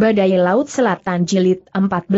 Badai Laut Selatan Jilid 14.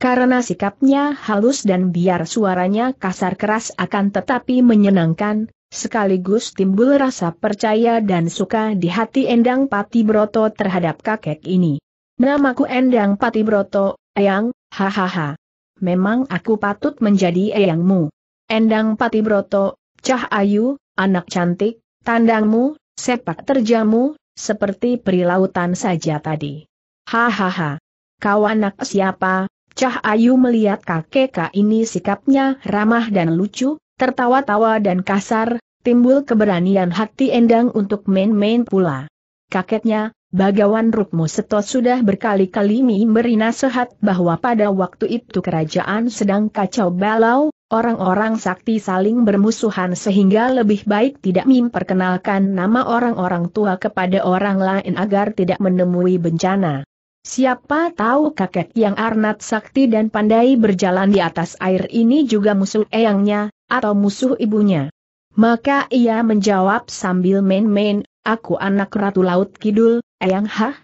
Karena sikapnya halus dan biar suaranya kasar keras akan tetapi menyenangkan, sekaligus timbul rasa percaya dan suka di hati Endang Pati Broto terhadap kakek ini. Namaku Endang Pati Broto, Eyang, hahaha. Memang aku patut menjadi Eyangmu. Endang Pati Broto, cah ayu, anak cantik, tandangmu, sepak terjamu, seperti perilautan saja tadi. Hahaha. Kau anak siapa? Cah Ayu melihat kakek ini sikapnya ramah dan lucu, tertawa-tawa dan kasar, timbul keberanian hati Endang untuk main-main pula. Kakeknya, Bagawan Rukmo Seto sudah berkali-kali memberi nasihat bahwa pada waktu itu kerajaan sedang kacau balau, orang-orang sakti saling bermusuhan sehingga lebih baik tidak memperkenalkan nama orang-orang tua kepada orang lain agar tidak menemui bencana. Siapa tahu kakek yang Arnat Sakti dan pandai berjalan di atas air ini juga musuh eyangnya, atau musuh ibunya. Maka ia menjawab sambil main-main, aku anak Ratu Laut Kidul, eyang hah?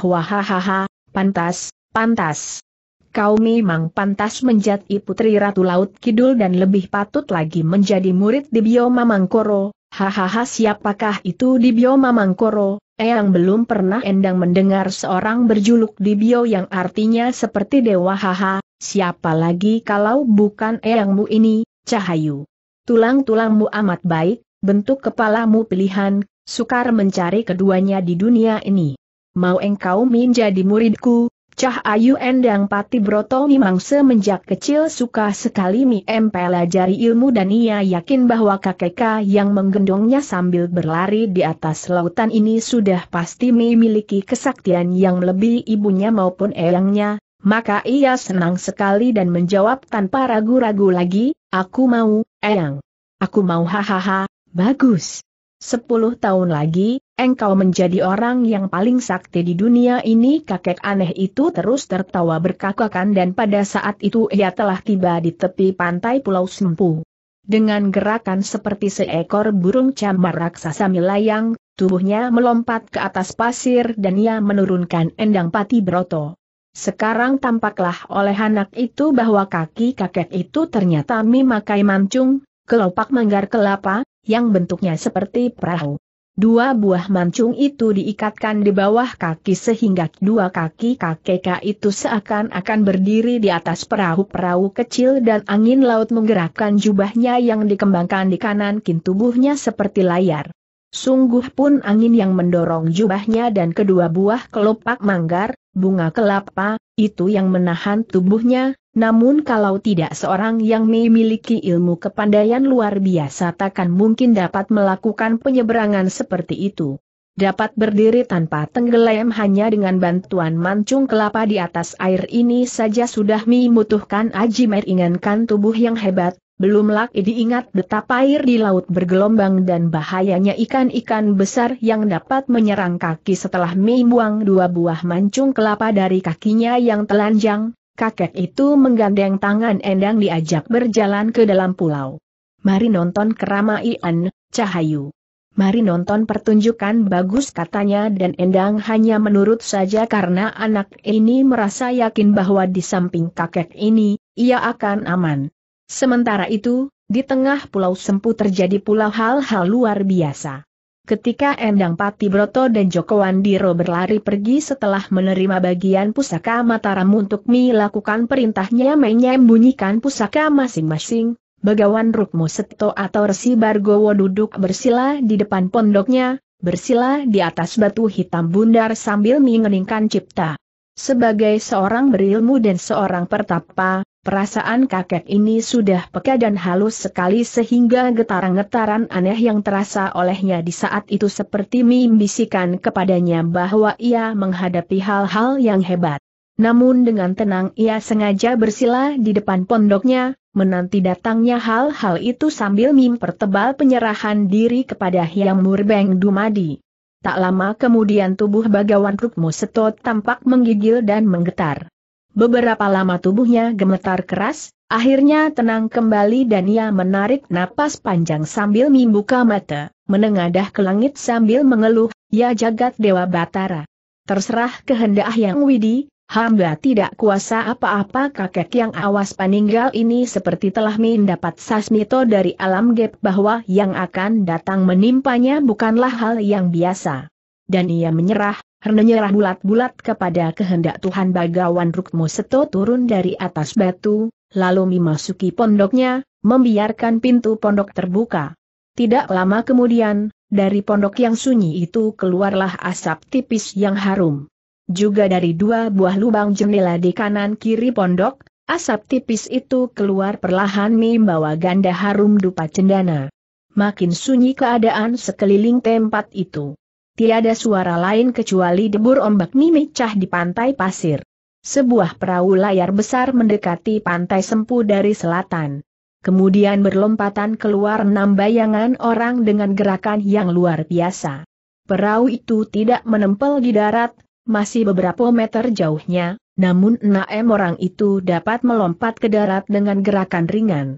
Wahahaha, pantas, pantas. Kau memang pantas menjadi putri Ratu Laut Kidul dan lebih patut lagi menjadi murid di Bioma Mangkoro, hahaha siapakah itu di Bioma Mangkoro, Eyang belum pernah endang mendengar seorang berjuluk di bio yang artinya seperti dewa haha, siapa lagi kalau bukan Eyangmu ini, Cahayu. Tulang-tulangmu amat baik, bentuk kepalamu pilihan, sukar mencari keduanya di dunia ini. Mau engkau menjadi muridku, Cah Ayu Endang Pati Broto memang semenjak kecil suka sekali mie pelajari ilmu dan ia yakin bahwa kakek yang menggendongnya sambil berlari di atas lautan ini sudah pasti memiliki kesaktian yang lebih ibunya maupun eyangnya, maka ia senang sekali dan menjawab tanpa ragu-ragu lagi, aku mau, eyang. Aku mau hahaha, bagus. Sepuluh tahun lagi, Engkau menjadi orang yang paling sakti di dunia ini kakek aneh itu terus tertawa berkakakan dan pada saat itu ia telah tiba di tepi pantai Pulau Sempu. Dengan gerakan seperti seekor burung camar raksasa melayang, tubuhnya melompat ke atas pasir dan ia menurunkan endang pati broto. Sekarang tampaklah oleh anak itu bahwa kaki kakek itu ternyata memakai mancung, kelopak manggar kelapa, yang bentuknya seperti perahu. Dua buah mancung itu diikatkan di bawah kaki sehingga dua kaki kakek itu seakan-akan berdiri di atas perahu-perahu kecil dan angin laut menggerakkan jubahnya yang dikembangkan di kanan kin tubuhnya seperti layar. Sungguh pun angin yang mendorong jubahnya dan kedua buah kelopak manggar, bunga kelapa, itu yang menahan tubuhnya, namun kalau tidak seorang yang memiliki ilmu kepandaian luar biasa takkan mungkin dapat melakukan penyeberangan seperti itu. Dapat berdiri tanpa tenggelam hanya dengan bantuan mancung kelapa di atas air ini saja sudah membutuhkan ajimer inginkan tubuh yang hebat, belum lagi diingat betapa air di laut bergelombang dan bahayanya ikan-ikan besar yang dapat menyerang kaki setelah membuang dua buah mancung kelapa dari kakinya yang telanjang, kakek itu menggandeng tangan Endang diajak berjalan ke dalam pulau. Mari nonton keramaian, Cahayu. Mari nonton pertunjukan bagus katanya dan Endang hanya menurut saja karena anak ini merasa yakin bahwa di samping kakek ini, ia akan aman. Sementara itu, di tengah pulau Sempu terjadi pula hal-hal luar biasa. Ketika Endang Pati Broto dan Joko Wandiro berlari pergi setelah menerima bagian pusaka Mataram untuk melakukan lakukan perintahnya menyembunyikan pusaka masing-masing, Bagawan Rukmo Seto atau Resi Bargowo duduk bersila di depan pondoknya, bersila di atas batu hitam bundar sambil mengeningkan cipta. Sebagai seorang berilmu dan seorang pertapa, Perasaan kakek ini sudah peka dan halus sekali sehingga getaran-getaran aneh yang terasa olehnya di saat itu seperti mimbisikan kepadanya bahwa ia menghadapi hal-hal yang hebat. Namun dengan tenang ia sengaja bersila di depan pondoknya, menanti datangnya hal-hal itu sambil mempertebal penyerahan diri kepada Hyang Murbeng Dumadi. Tak lama kemudian tubuh Bagawan Rukmu Setot tampak menggigil dan menggetar. Beberapa lama tubuhnya gemetar keras, akhirnya tenang kembali dan ia menarik napas panjang sambil membuka mata, menengadah ke langit sambil mengeluh, ya jagat Dewa Batara. Terserah kehendak yang widi, hamba tidak kuasa apa-apa kakek yang awas paninggal ini seperti telah mendapat sasmito dari alam gap bahwa yang akan datang menimpanya bukanlah hal yang biasa. Dan ia menyerah, Hernenyerah bulat-bulat kepada kehendak Tuhan bagawan Rukmo Seto turun dari atas batu, lalu memasuki pondoknya, membiarkan pintu pondok terbuka. Tidak lama kemudian, dari pondok yang sunyi itu keluarlah asap tipis yang harum. Juga dari dua buah lubang jendela di kanan kiri pondok, asap tipis itu keluar perlahan membawa ganda harum dupa cendana. Makin sunyi keadaan sekeliling tempat itu tiada suara lain kecuali debur ombak mimicah di pantai pasir. Sebuah perahu layar besar mendekati pantai sempu dari selatan. Kemudian berlompatan keluar enam bayangan orang dengan gerakan yang luar biasa. Perahu itu tidak menempel di darat, masih beberapa meter jauhnya, namun enam orang itu dapat melompat ke darat dengan gerakan ringan.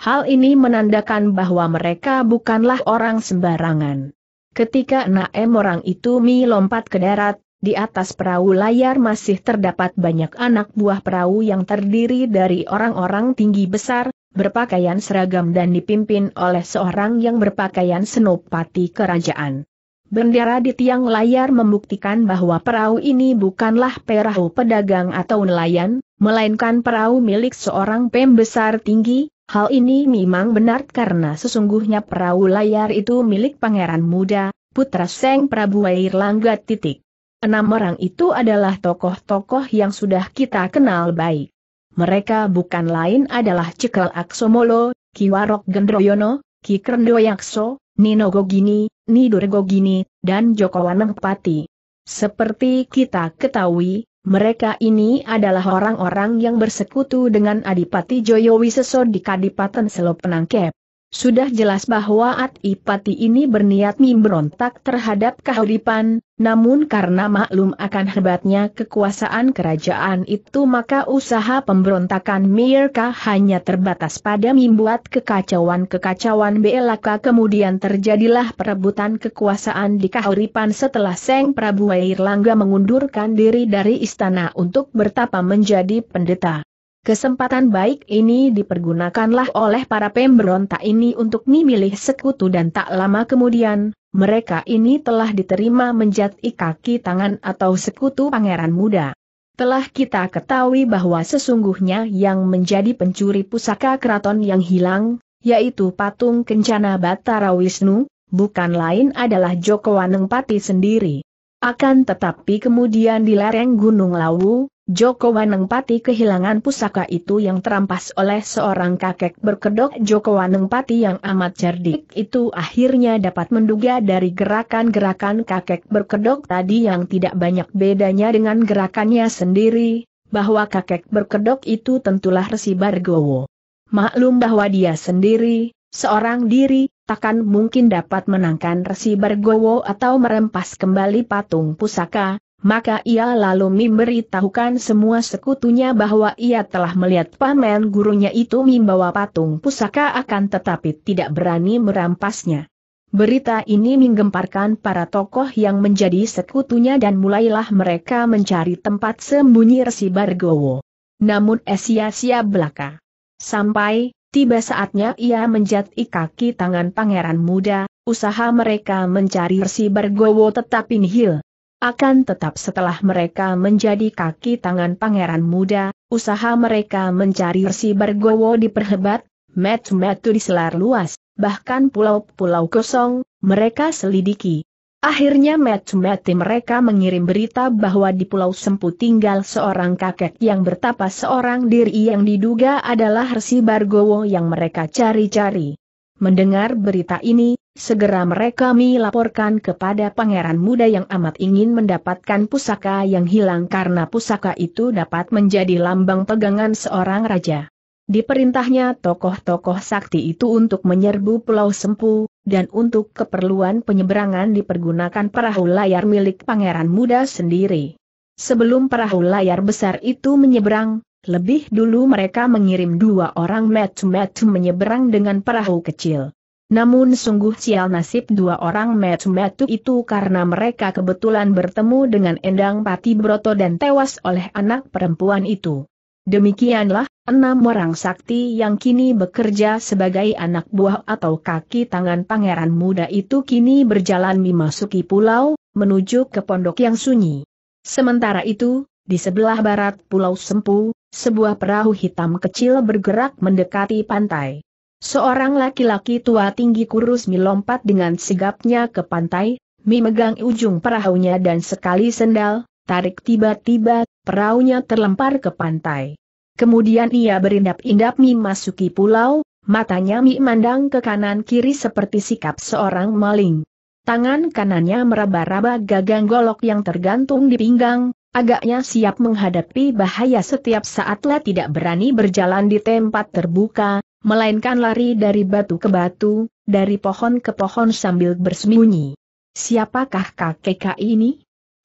Hal ini menandakan bahwa mereka bukanlah orang sembarangan. Ketika enam orang itu mi lompat ke darat, di atas perahu layar masih terdapat banyak anak buah perahu yang terdiri dari orang-orang tinggi besar, berpakaian seragam dan dipimpin oleh seorang yang berpakaian senopati kerajaan. Bendera di tiang layar membuktikan bahwa perahu ini bukanlah perahu pedagang atau nelayan, melainkan perahu milik seorang pembesar tinggi, Hal ini memang benar karena sesungguhnya perahu layar itu milik pangeran muda, putra Seng Prabu Langga titik. Enam orang itu adalah tokoh-tokoh yang sudah kita kenal baik. Mereka bukan lain adalah Cekal Aksomolo, Kiwarok Gendroyono, Ki Krendoyakso, Nino Gogini, Nidur Gogini, dan Joko Wanengpati. Seperti kita ketahui, mereka ini adalah orang-orang yang bersekutu dengan Adipati Joyo Wiseso di Kadipaten Selopenangkep. Penangkep. Sudah jelas bahwa Adipati ini berniat memberontak terhadap kehadiran, namun karena maklum akan hebatnya kekuasaan kerajaan itu maka usaha pemberontakan Mirka hanya terbatas pada membuat kekacauan-kekacauan belaka kemudian terjadilah perebutan kekuasaan di kehadiran setelah Seng Prabu Airlangga mengundurkan diri dari istana untuk bertapa menjadi pendeta. Kesempatan baik ini dipergunakanlah oleh para pemberontak ini untuk memilih sekutu dan tak lama kemudian, mereka ini telah diterima menjadi kaki tangan atau sekutu pangeran muda. Telah kita ketahui bahwa sesungguhnya yang menjadi pencuri pusaka keraton yang hilang, yaitu patung kencana Batara Wisnu, bukan lain adalah Joko Wanengpati sendiri. Akan tetapi kemudian di lereng Gunung Lawu, Joko Waneng Pati kehilangan pusaka itu yang terampas oleh seorang kakek berkedok Joko Waneng Pati yang amat cerdik itu akhirnya dapat menduga dari gerakan-gerakan kakek berkedok tadi yang tidak banyak bedanya dengan gerakannya sendiri, bahwa kakek berkedok itu tentulah Resi Bargowo. Maklum bahwa dia sendiri, seorang diri, takkan mungkin dapat menangkan Resi Bargowo atau merempas kembali patung pusaka, maka ia lalu memberitahukan semua sekutunya bahwa ia telah melihat pamen gurunya itu membawa patung pusaka akan tetapi tidak berani merampasnya. Berita ini menggemparkan para tokoh yang menjadi sekutunya dan mulailah mereka mencari tempat sembunyi Resi Bargowo. Namun esia-sia belaka. Sampai, tiba saatnya ia menjati kaki tangan pangeran muda, usaha mereka mencari Resi Bargowo tetapi nihil. Akan tetap setelah mereka menjadi kaki tangan pangeran muda, usaha mereka mencari si Bargowo diperhebat, metu-metu diselar luas, bahkan pulau-pulau kosong, mereka selidiki. Akhirnya metu-meti mereka mengirim berita bahwa di Pulau Sempu tinggal seorang kakek yang bertapa seorang diri yang diduga adalah Resi Bargowo yang mereka cari-cari. Mendengar berita ini, segera mereka melaporkan kepada pangeran muda yang amat ingin mendapatkan pusaka yang hilang karena pusaka itu dapat menjadi lambang pegangan seorang raja. Diperintahnya tokoh-tokoh sakti itu untuk menyerbu Pulau Sempu, dan untuk keperluan penyeberangan dipergunakan perahu layar milik pangeran muda sendiri. Sebelum perahu layar besar itu menyeberang, lebih dulu mereka mengirim dua orang metu-metu menyeberang dengan perahu kecil. Namun sungguh sial nasib dua orang metu-metu itu karena mereka kebetulan bertemu dengan Endang Pati Broto dan tewas oleh anak perempuan itu. Demikianlah, enam orang sakti yang kini bekerja sebagai anak buah atau kaki tangan pangeran muda itu kini berjalan memasuki pulau, menuju ke pondok yang sunyi. Sementara itu, di sebelah barat Pulau Sempu, sebuah perahu hitam kecil bergerak mendekati pantai. Seorang laki-laki tua tinggi kurus melompat dengan sigapnya ke pantai, memegang ujung perahunya dan sekali sendal, tarik tiba-tiba, perahunya terlempar ke pantai. Kemudian ia berindap-indap memasuki pulau, matanya memandang ke kanan-kiri seperti sikap seorang maling. Tangan kanannya meraba-raba gagang golok yang tergantung di pinggang, agaknya siap menghadapi bahaya setiap saat lah tidak berani berjalan di tempat terbuka, melainkan lari dari batu ke batu, dari pohon ke pohon sambil bersembunyi. Siapakah kakek ini?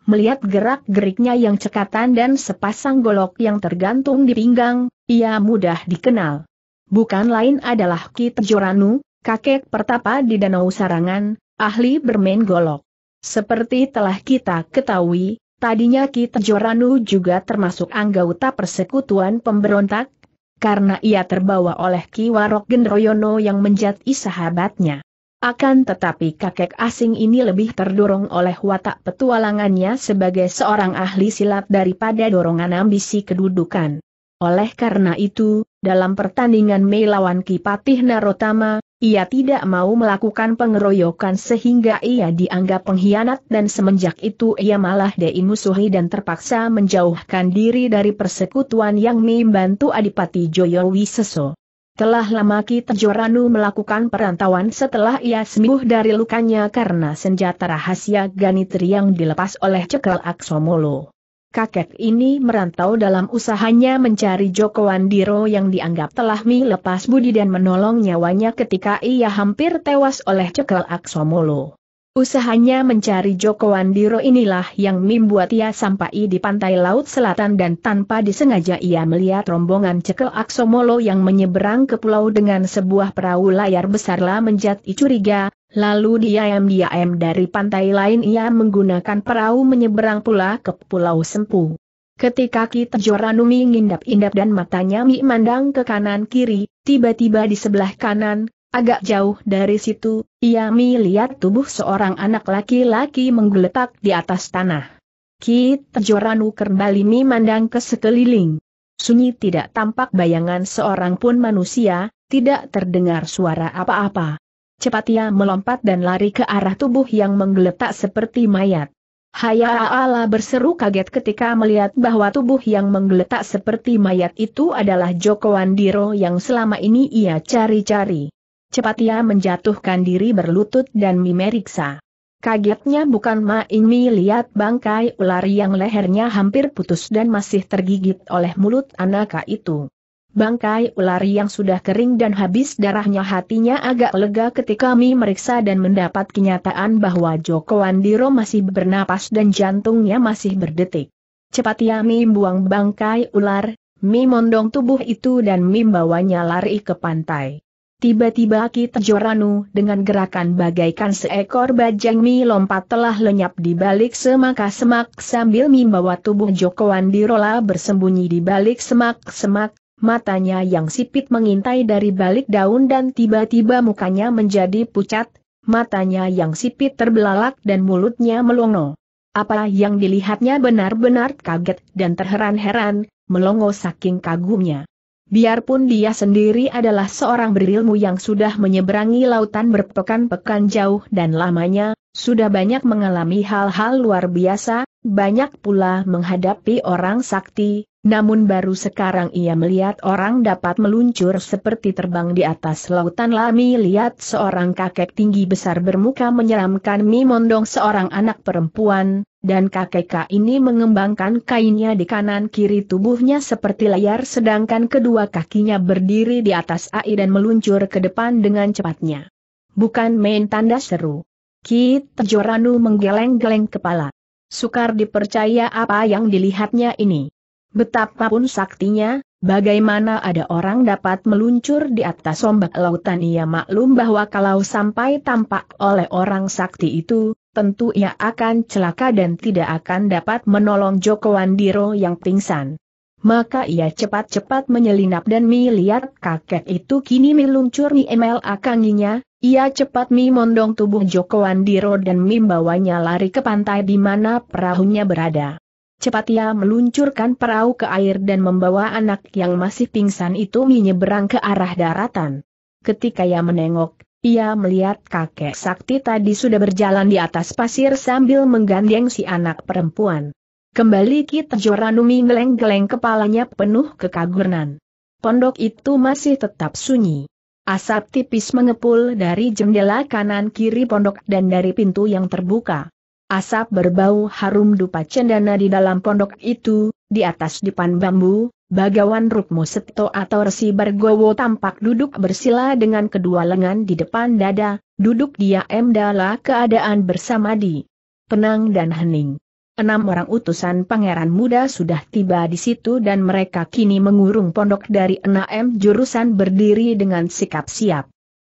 Melihat gerak-geriknya yang cekatan dan sepasang golok yang tergantung di pinggang, ia mudah dikenal. Bukan lain adalah Ki Joranu, kakek pertapa di Danau Sarangan, ahli bermain golok. Seperti telah kita ketahui, tadinya Ki Joranu juga termasuk anggota persekutuan pemberontak, karena ia terbawa oleh Ki Kiwarok Gendroyono yang menjadi sahabatnya. Akan tetapi kakek asing ini lebih terdorong oleh watak petualangannya sebagai seorang ahli silat daripada dorongan ambisi kedudukan. Oleh karena itu, dalam pertandingan melawan Ki Kipatih Narotama, ia tidak mau melakukan pengeroyokan sehingga ia dianggap pengkhianat dan semenjak itu ia malah diimusuhi dan terpaksa menjauhkan diri dari persekutuan yang membantu Adipati Joyo Wiseso. Telah lama Kita Joranu melakukan perantauan setelah ia sembuh dari lukanya karena senjata rahasia Ganitri yang dilepas oleh Cekal Aksomolo kakek ini merantau dalam usahanya mencari Joko Wandiro yang dianggap telah melepas budi dan menolong nyawanya ketika ia hampir tewas oleh cekel Aksomolo. Usahanya mencari Joko Wandiro inilah yang membuat ia sampai di pantai laut selatan dan tanpa disengaja ia melihat rombongan cekel Aksomolo yang menyeberang ke pulau dengan sebuah perahu layar besarlah menjadi curiga, Lalu diam-diam dari pantai lain ia menggunakan perahu menyeberang pula ke Pulau Sempu. Ketika kita Joranumi ngindap-indap dan matanya Mi mandang ke kanan-kiri, tiba-tiba di sebelah kanan, agak jauh dari situ, ia Mi lihat tubuh seorang anak laki-laki menggeletak di atas tanah. Kita Joranu kembali Mi mandang ke sekeliling. Sunyi tidak tampak bayangan seorang pun manusia, tidak terdengar suara apa-apa. Cepat ia melompat dan lari ke arah tubuh yang menggeletak seperti mayat. Haya Allah berseru kaget ketika melihat bahwa tubuh yang menggeletak seperti mayat itu adalah Joko Wandiro yang selama ini ia cari-cari. Cepat ia menjatuhkan diri berlutut dan memeriksa. Kagetnya bukan main lihat bangkai ular yang lehernya hampir putus dan masih tergigit oleh mulut anaka itu bangkai ular yang sudah kering dan habis darahnya hatinya agak lega ketika kami meriksa dan mendapat kenyataan bahwa Joko Andiro masih bernapas dan jantungnya masih berdetik. Cepat ya Mi buang bangkai ular, Mi mondong tubuh itu dan Mi bawanya lari ke pantai. Tiba-tiba kita Joranu dengan gerakan bagaikan seekor bajang Mi lompat telah lenyap di balik semak-semak sambil Mi bawa tubuh Joko Andirola bersembunyi di balik semak-semak, matanya yang sipit mengintai dari balik daun dan tiba-tiba mukanya menjadi pucat, matanya yang sipit terbelalak dan mulutnya melongo. Apa yang dilihatnya benar-benar kaget dan terheran-heran, melongo saking kagumnya. Biarpun dia sendiri adalah seorang berilmu yang sudah menyeberangi lautan berpekan-pekan jauh dan lamanya, sudah banyak mengalami hal-hal luar biasa, banyak pula menghadapi orang sakti, namun baru sekarang ia melihat orang dapat meluncur seperti terbang di atas lautan lami lihat seorang kakek tinggi besar bermuka menyeramkan Mimondong seorang anak perempuan, dan kakek K ini mengembangkan kainnya di kanan kiri tubuhnya seperti layar sedangkan kedua kakinya berdiri di atas air dan meluncur ke depan dengan cepatnya. Bukan main tanda seru. Kit Joranu menggeleng-geleng kepala. Sukar dipercaya apa yang dilihatnya ini. Betapapun saktinya, bagaimana ada orang dapat meluncur di atas ombak lautan ia maklum bahwa kalau sampai tampak oleh orang sakti itu, tentu ia akan celaka dan tidak akan dapat menolong Joko Wandiro yang pingsan. Maka ia cepat-cepat menyelinap dan melihat kakek itu kini meluncur di ML akanginya, ia cepat mi mondong tubuh Joko Wandiro dan mi lari ke pantai di mana perahunya berada. Cepat ia meluncurkan perahu ke air dan membawa anak yang masih pingsan itu menyeberang ke arah daratan. Ketika ia menengok, ia melihat kakek sakti tadi sudah berjalan di atas pasir sambil menggandeng si anak perempuan. Kembali kita Joranumi geleng-geleng kepalanya penuh kekaguran. Pondok itu masih tetap sunyi. Asap tipis mengepul dari jendela kanan kiri pondok dan dari pintu yang terbuka. Asap berbau harum dupa cendana di dalam pondok itu, di atas dipan bambu, Bagawan Rukmo seto atau Resi Bargowo tampak duduk bersila dengan kedua lengan di depan dada, duduk dia emdala keadaan bersama di tenang dan hening. Enam orang utusan pangeran muda sudah tiba di situ dan mereka kini mengurung pondok dari enam jurusan berdiri dengan sikap siap.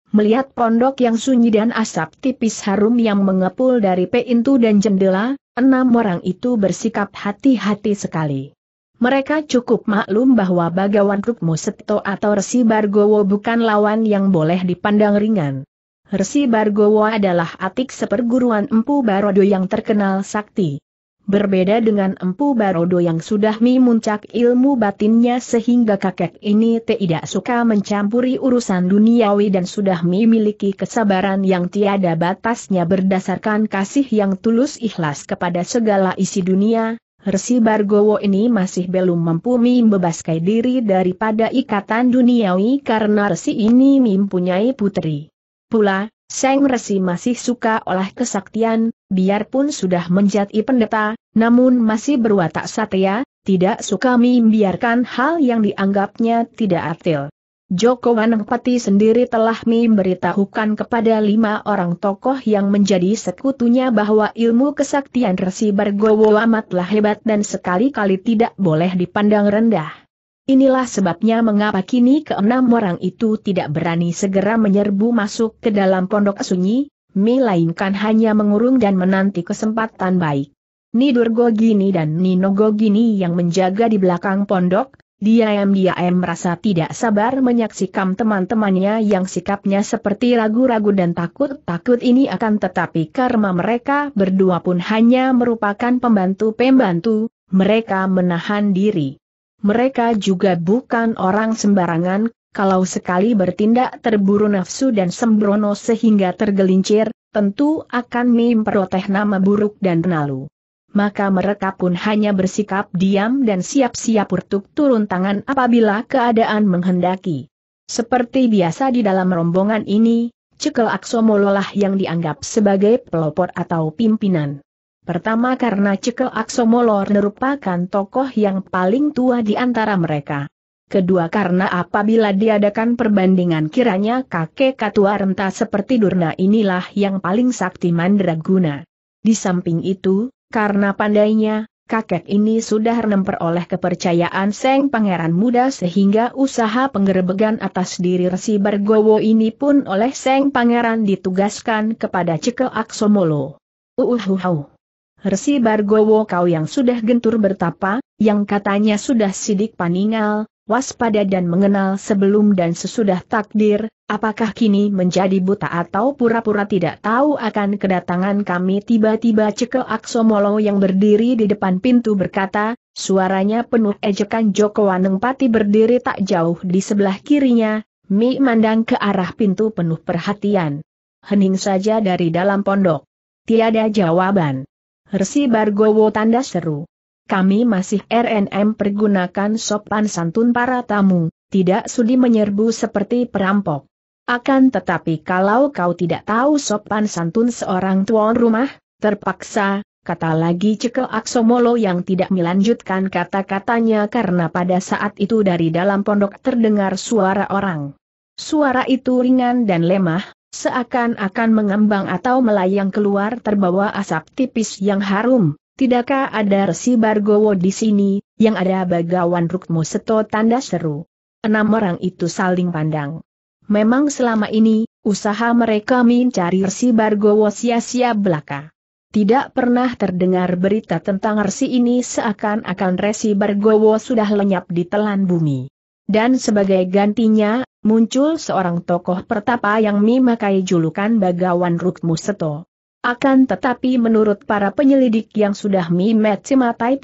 Melihat pondok yang sunyi dan asap tipis harum yang mengepul dari pintu dan jendela, enam orang itu bersikap hati-hati sekali. Mereka cukup maklum bahwa Bagawan Rukmo Seto atau Resi Bargowo bukan lawan yang boleh dipandang ringan. Resi Bargowo adalah atik seperguruan Empu Barodo yang terkenal sakti. Berbeda dengan Empu Barodo yang sudah memuncak ilmu batinnya sehingga kakek ini tidak suka mencampuri urusan duniawi dan sudah memiliki kesabaran yang tiada batasnya berdasarkan kasih yang tulus ikhlas kepada segala isi dunia, Resi Bargowo ini masih belum mampu membebaskan diri daripada ikatan duniawi karena Resi ini mempunyai putri. Pula, Seng Resi masih suka olah kesaktian, biarpun sudah menjadi pendeta, namun masih berwatak satya, tidak suka membiarkan hal yang dianggapnya tidak atil. Joko Wanengpati sendiri telah memberitahukan kepada lima orang tokoh yang menjadi sekutunya bahwa ilmu kesaktian Resi bergowo amatlah hebat dan sekali-kali tidak boleh dipandang rendah. Inilah sebabnya mengapa kini keenam orang itu tidak berani segera menyerbu masuk ke dalam pondok sunyi, melainkan hanya mengurung dan menanti kesempatan baik. Nidurgo Gini dan Ninogo Gini yang menjaga di belakang pondok, diam-diam merasa tidak sabar menyaksikan teman-temannya yang sikapnya seperti ragu-ragu dan takut-takut ini akan tetapi karma mereka berdua pun hanya merupakan pembantu-pembantu, mereka menahan diri. Mereka juga bukan orang sembarangan, kalau sekali bertindak terburu nafsu dan sembrono sehingga tergelincir, tentu akan memperoleh nama buruk dan nalu. Maka mereka pun hanya bersikap diam dan siap-siap untuk turun tangan apabila keadaan menghendaki. Seperti biasa di dalam rombongan ini, Cekel Aksomololah yang dianggap sebagai pelopor atau pimpinan. Pertama karena Cekel Aksomolor merupakan tokoh yang paling tua di antara mereka. Kedua karena apabila diadakan perbandingan kiranya kakek Katua Renta seperti Durna inilah yang paling sakti mandraguna. Di samping itu, karena pandainya, kakek ini sudah memperoleh kepercayaan Seng Pangeran Muda sehingga usaha penggerebegan atas diri Resi Bergowo ini pun oleh Seng Pangeran ditugaskan kepada cekel Aksomolo. Uhuhuhu. Resi Bargowo kau yang sudah gentur bertapa, yang katanya sudah sidik paningal, waspada dan mengenal sebelum dan sesudah takdir, apakah kini menjadi buta atau pura-pura tidak tahu akan kedatangan kami tiba-tiba cekel Aksomolo yang berdiri di depan pintu berkata, suaranya penuh ejekan Joko Wanengpati berdiri tak jauh di sebelah kirinya, Mi mandang ke arah pintu penuh perhatian. Hening saja dari dalam pondok. Tiada jawaban. Resi Bargowo tanda seru. Kami masih RNM pergunakan sopan santun para tamu, tidak sudi menyerbu seperti perampok. Akan tetapi kalau kau tidak tahu sopan santun seorang tuan rumah, terpaksa, kata lagi Cekel Aksomolo yang tidak melanjutkan kata-katanya karena pada saat itu dari dalam pondok terdengar suara orang. Suara itu ringan dan lemah, Seakan-akan mengembang atau melayang keluar terbawa asap tipis yang harum, tidakkah ada resi Bargowo di sini, yang ada bagawan rukmu seto tanda seru. Enam orang itu saling pandang. Memang selama ini, usaha mereka mencari resi Bargowo sia-sia belaka. Tidak pernah terdengar berita tentang Resi ini seakan-akan Resi Bargowo sudah lenyap di telan bumi. Dan sebagai gantinya, muncul seorang tokoh pertapa yang memakai julukan Bagawan Rukmu Seto. Akan tetapi menurut para penyelidik yang sudah mimet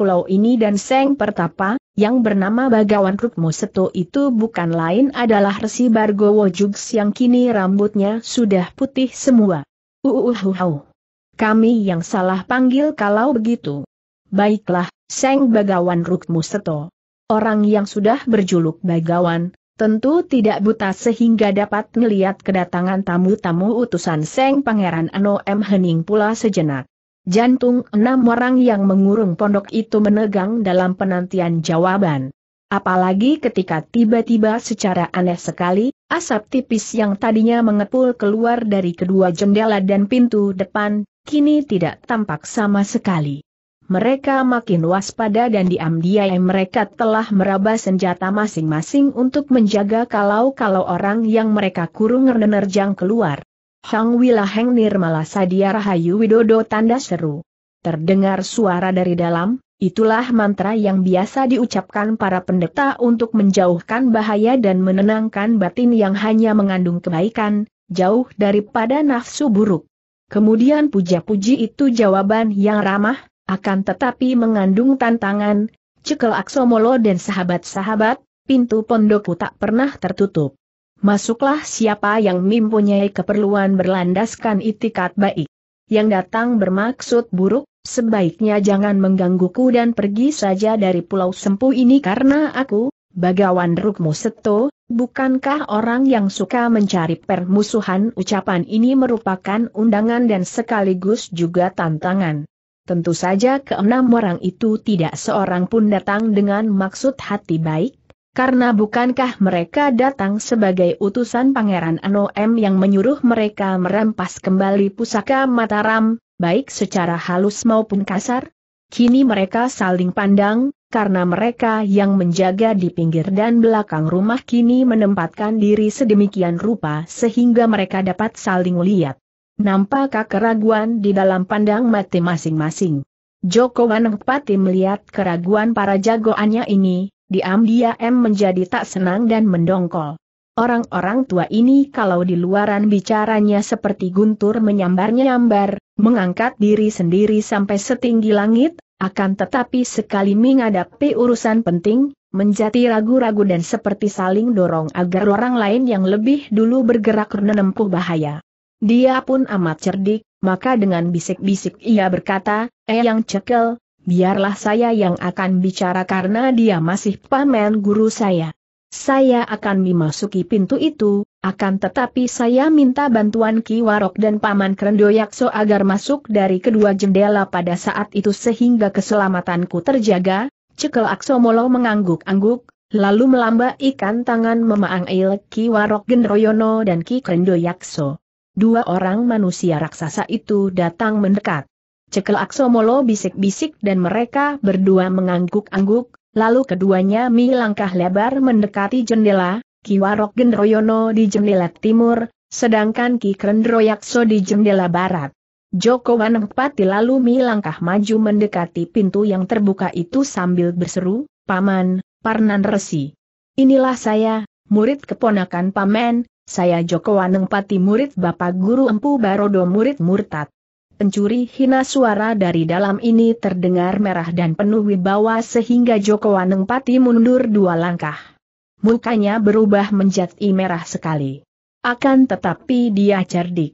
pulau ini dan Seng Pertapa, yang bernama Bagawan Rukmu Seto itu bukan lain adalah Resi Bargowo Jugs yang kini rambutnya sudah putih semua. Uuhuhau. Kami yang salah panggil kalau begitu. Baiklah, Seng Bagawan Rukmu Seto. Orang yang sudah berjuluk bagawan, tentu tidak buta sehingga dapat melihat kedatangan tamu-tamu utusan Seng Pangeran Ano M. Hening pula sejenak. Jantung enam orang yang mengurung pondok itu menegang dalam penantian jawaban. Apalagi ketika tiba-tiba secara aneh sekali, asap tipis yang tadinya mengepul keluar dari kedua jendela dan pintu depan, kini tidak tampak sama sekali. Mereka makin waspada dan diam-diam mereka telah meraba senjata masing-masing untuk menjaga kalau-kalau orang yang mereka kurung nerjang keluar. Hang Wilaheng Nirmala Sadia Rahayu Widodo tanda seru. Terdengar suara dari dalam, itulah mantra yang biasa diucapkan para pendeta untuk menjauhkan bahaya dan menenangkan batin yang hanya mengandung kebaikan, jauh daripada nafsu buruk. Kemudian puja-puji itu jawaban yang ramah, akan tetapi mengandung tantangan, cekel Aksomolo dan sahabat-sahabat, pintu pondokku tak pernah tertutup. Masuklah siapa yang mempunyai keperluan berlandaskan itikat baik. Yang datang bermaksud buruk, sebaiknya jangan menggangguku dan pergi saja dari pulau sempu ini karena aku, Bagawan rukmu Seto, bukankah orang yang suka mencari permusuhan ucapan ini merupakan undangan dan sekaligus juga tantangan. Tentu saja keenam orang itu tidak seorang pun datang dengan maksud hati baik, karena bukankah mereka datang sebagai utusan Pangeran Anom yang menyuruh mereka merampas kembali pusaka Mataram, baik secara halus maupun kasar? Kini mereka saling pandang, karena mereka yang menjaga di pinggir dan belakang rumah kini menempatkan diri sedemikian rupa sehingga mereka dapat saling lihat. Nampak keraguan di dalam pandang mati masing-masing. Joko Wanapati melihat keraguan para jagoannya ini, diam-diam menjadi tak senang dan mendongkol. Orang-orang tua ini kalau di luaran bicaranya seperti guntur menyambar-nyambar, mengangkat diri sendiri sampai setinggi langit, akan tetapi sekali menghadapi urusan penting, menjadi ragu-ragu dan seperti saling dorong agar orang lain yang lebih dulu bergerak menempuh bahaya. Dia pun amat cerdik, maka dengan bisik-bisik ia berkata, eh yang cekel, biarlah saya yang akan bicara karena dia masih pamen guru saya. Saya akan memasuki pintu itu, akan tetapi saya minta bantuan Ki Warok dan Paman Krendoyakso agar masuk dari kedua jendela pada saat itu sehingga keselamatanku terjaga, Cekel Aksomolo mengangguk-angguk, lalu melambaikan tangan memaang Ki Warok Gendroyono dan Ki Krendoyakso. Dua orang manusia raksasa itu datang mendekat. Cekel Aksomolo bisik-bisik dan mereka berdua mengangguk-angguk, lalu keduanya melangkah lebar mendekati jendela, Kiwarok Gendroyono di jendela timur, sedangkan Ki Kendroyakso di jendela barat. Joko Wanempati lalu melangkah maju mendekati pintu yang terbuka itu sambil berseru, Paman, Parnan Resi. Inilah saya, murid keponakan Paman, saya Joko Pati murid Bapak Guru Empu Barodo murid murtad. Pencuri hina suara dari dalam ini terdengar merah dan penuh wibawa sehingga Joko Pati mundur dua langkah. Mukanya berubah menjadi merah sekali. Akan tetapi dia cerdik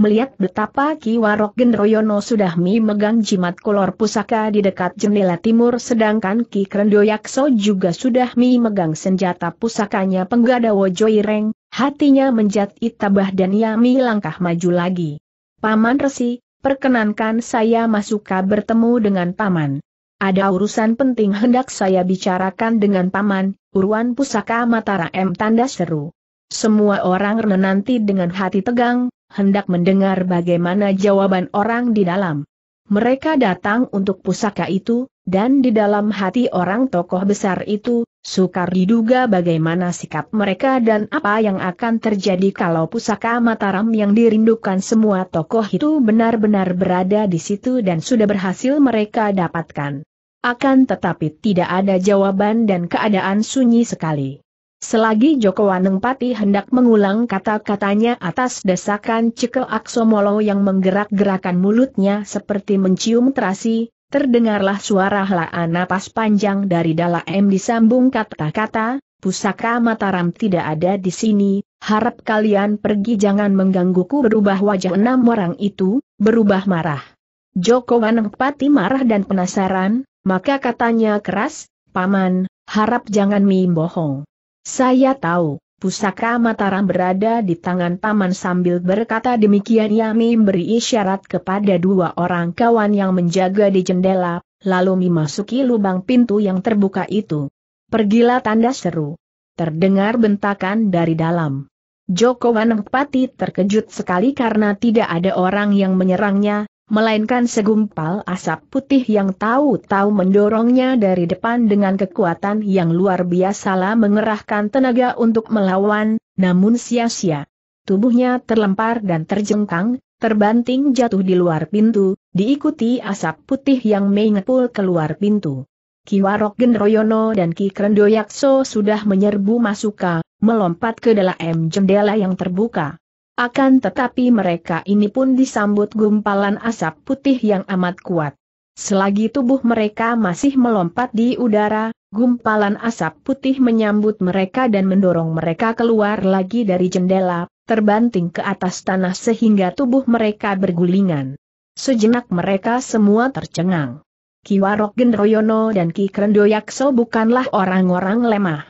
melihat betapa Ki Warok Gendroyono sudah memegang jimat kolor pusaka di dekat jendela timur sedangkan Ki Krendoyakso juga sudah memegang senjata pusakanya penggadawo Joireng, hatinya menjadi tabah dan ia langkah maju lagi. Paman Resi, perkenankan saya masuk ke bertemu dengan Paman. Ada urusan penting hendak saya bicarakan dengan Paman, Uruan Pusaka Matara M. Tanda seru. Semua orang renanti dengan hati tegang, hendak mendengar bagaimana jawaban orang di dalam. Mereka datang untuk pusaka itu, dan di dalam hati orang tokoh besar itu, sukar diduga bagaimana sikap mereka dan apa yang akan terjadi kalau pusaka Mataram yang dirindukan semua tokoh itu benar-benar berada di situ dan sudah berhasil mereka dapatkan. Akan tetapi tidak ada jawaban dan keadaan sunyi sekali. Selagi Joko Wanengpati hendak mengulang kata-katanya atas desakan Cike Aksomolo yang menggerak-gerakan mulutnya seperti mencium terasi, terdengarlah suara helaan napas panjang dari dalam disambung kata-kata, pusaka Mataram tidak ada di sini, harap kalian pergi jangan menggangguku berubah wajah enam orang itu, berubah marah. Joko Wanengpati marah dan penasaran, maka katanya keras, Paman, harap jangan mimbohong. Saya tahu, pusaka Mataram berada di tangan paman sambil berkata demikian ia memberi isyarat kepada dua orang kawan yang menjaga di jendela, lalu memasuki lubang pintu yang terbuka itu. Pergilah tanda seru. Terdengar bentakan dari dalam. Joko Wanengpati terkejut sekali karena tidak ada orang yang menyerangnya, melainkan segumpal asap putih yang tahu-tahu mendorongnya dari depan dengan kekuatan yang luar biasalah mengerahkan tenaga untuk melawan, namun sia-sia. Tubuhnya terlempar dan terjengkang, terbanting jatuh di luar pintu, diikuti asap putih yang mengepul keluar pintu. Warok Genroyono dan Ki Krendoyakso sudah menyerbu masuka, melompat ke dalam jendela yang terbuka. Akan tetapi mereka ini pun disambut gumpalan asap putih yang amat kuat. Selagi tubuh mereka masih melompat di udara, gumpalan asap putih menyambut mereka dan mendorong mereka keluar lagi dari jendela, terbanting ke atas tanah sehingga tubuh mereka bergulingan. Sejenak mereka semua tercengang. Ki Gendroyono dan Ki Krendoyakso bukanlah orang-orang lemah.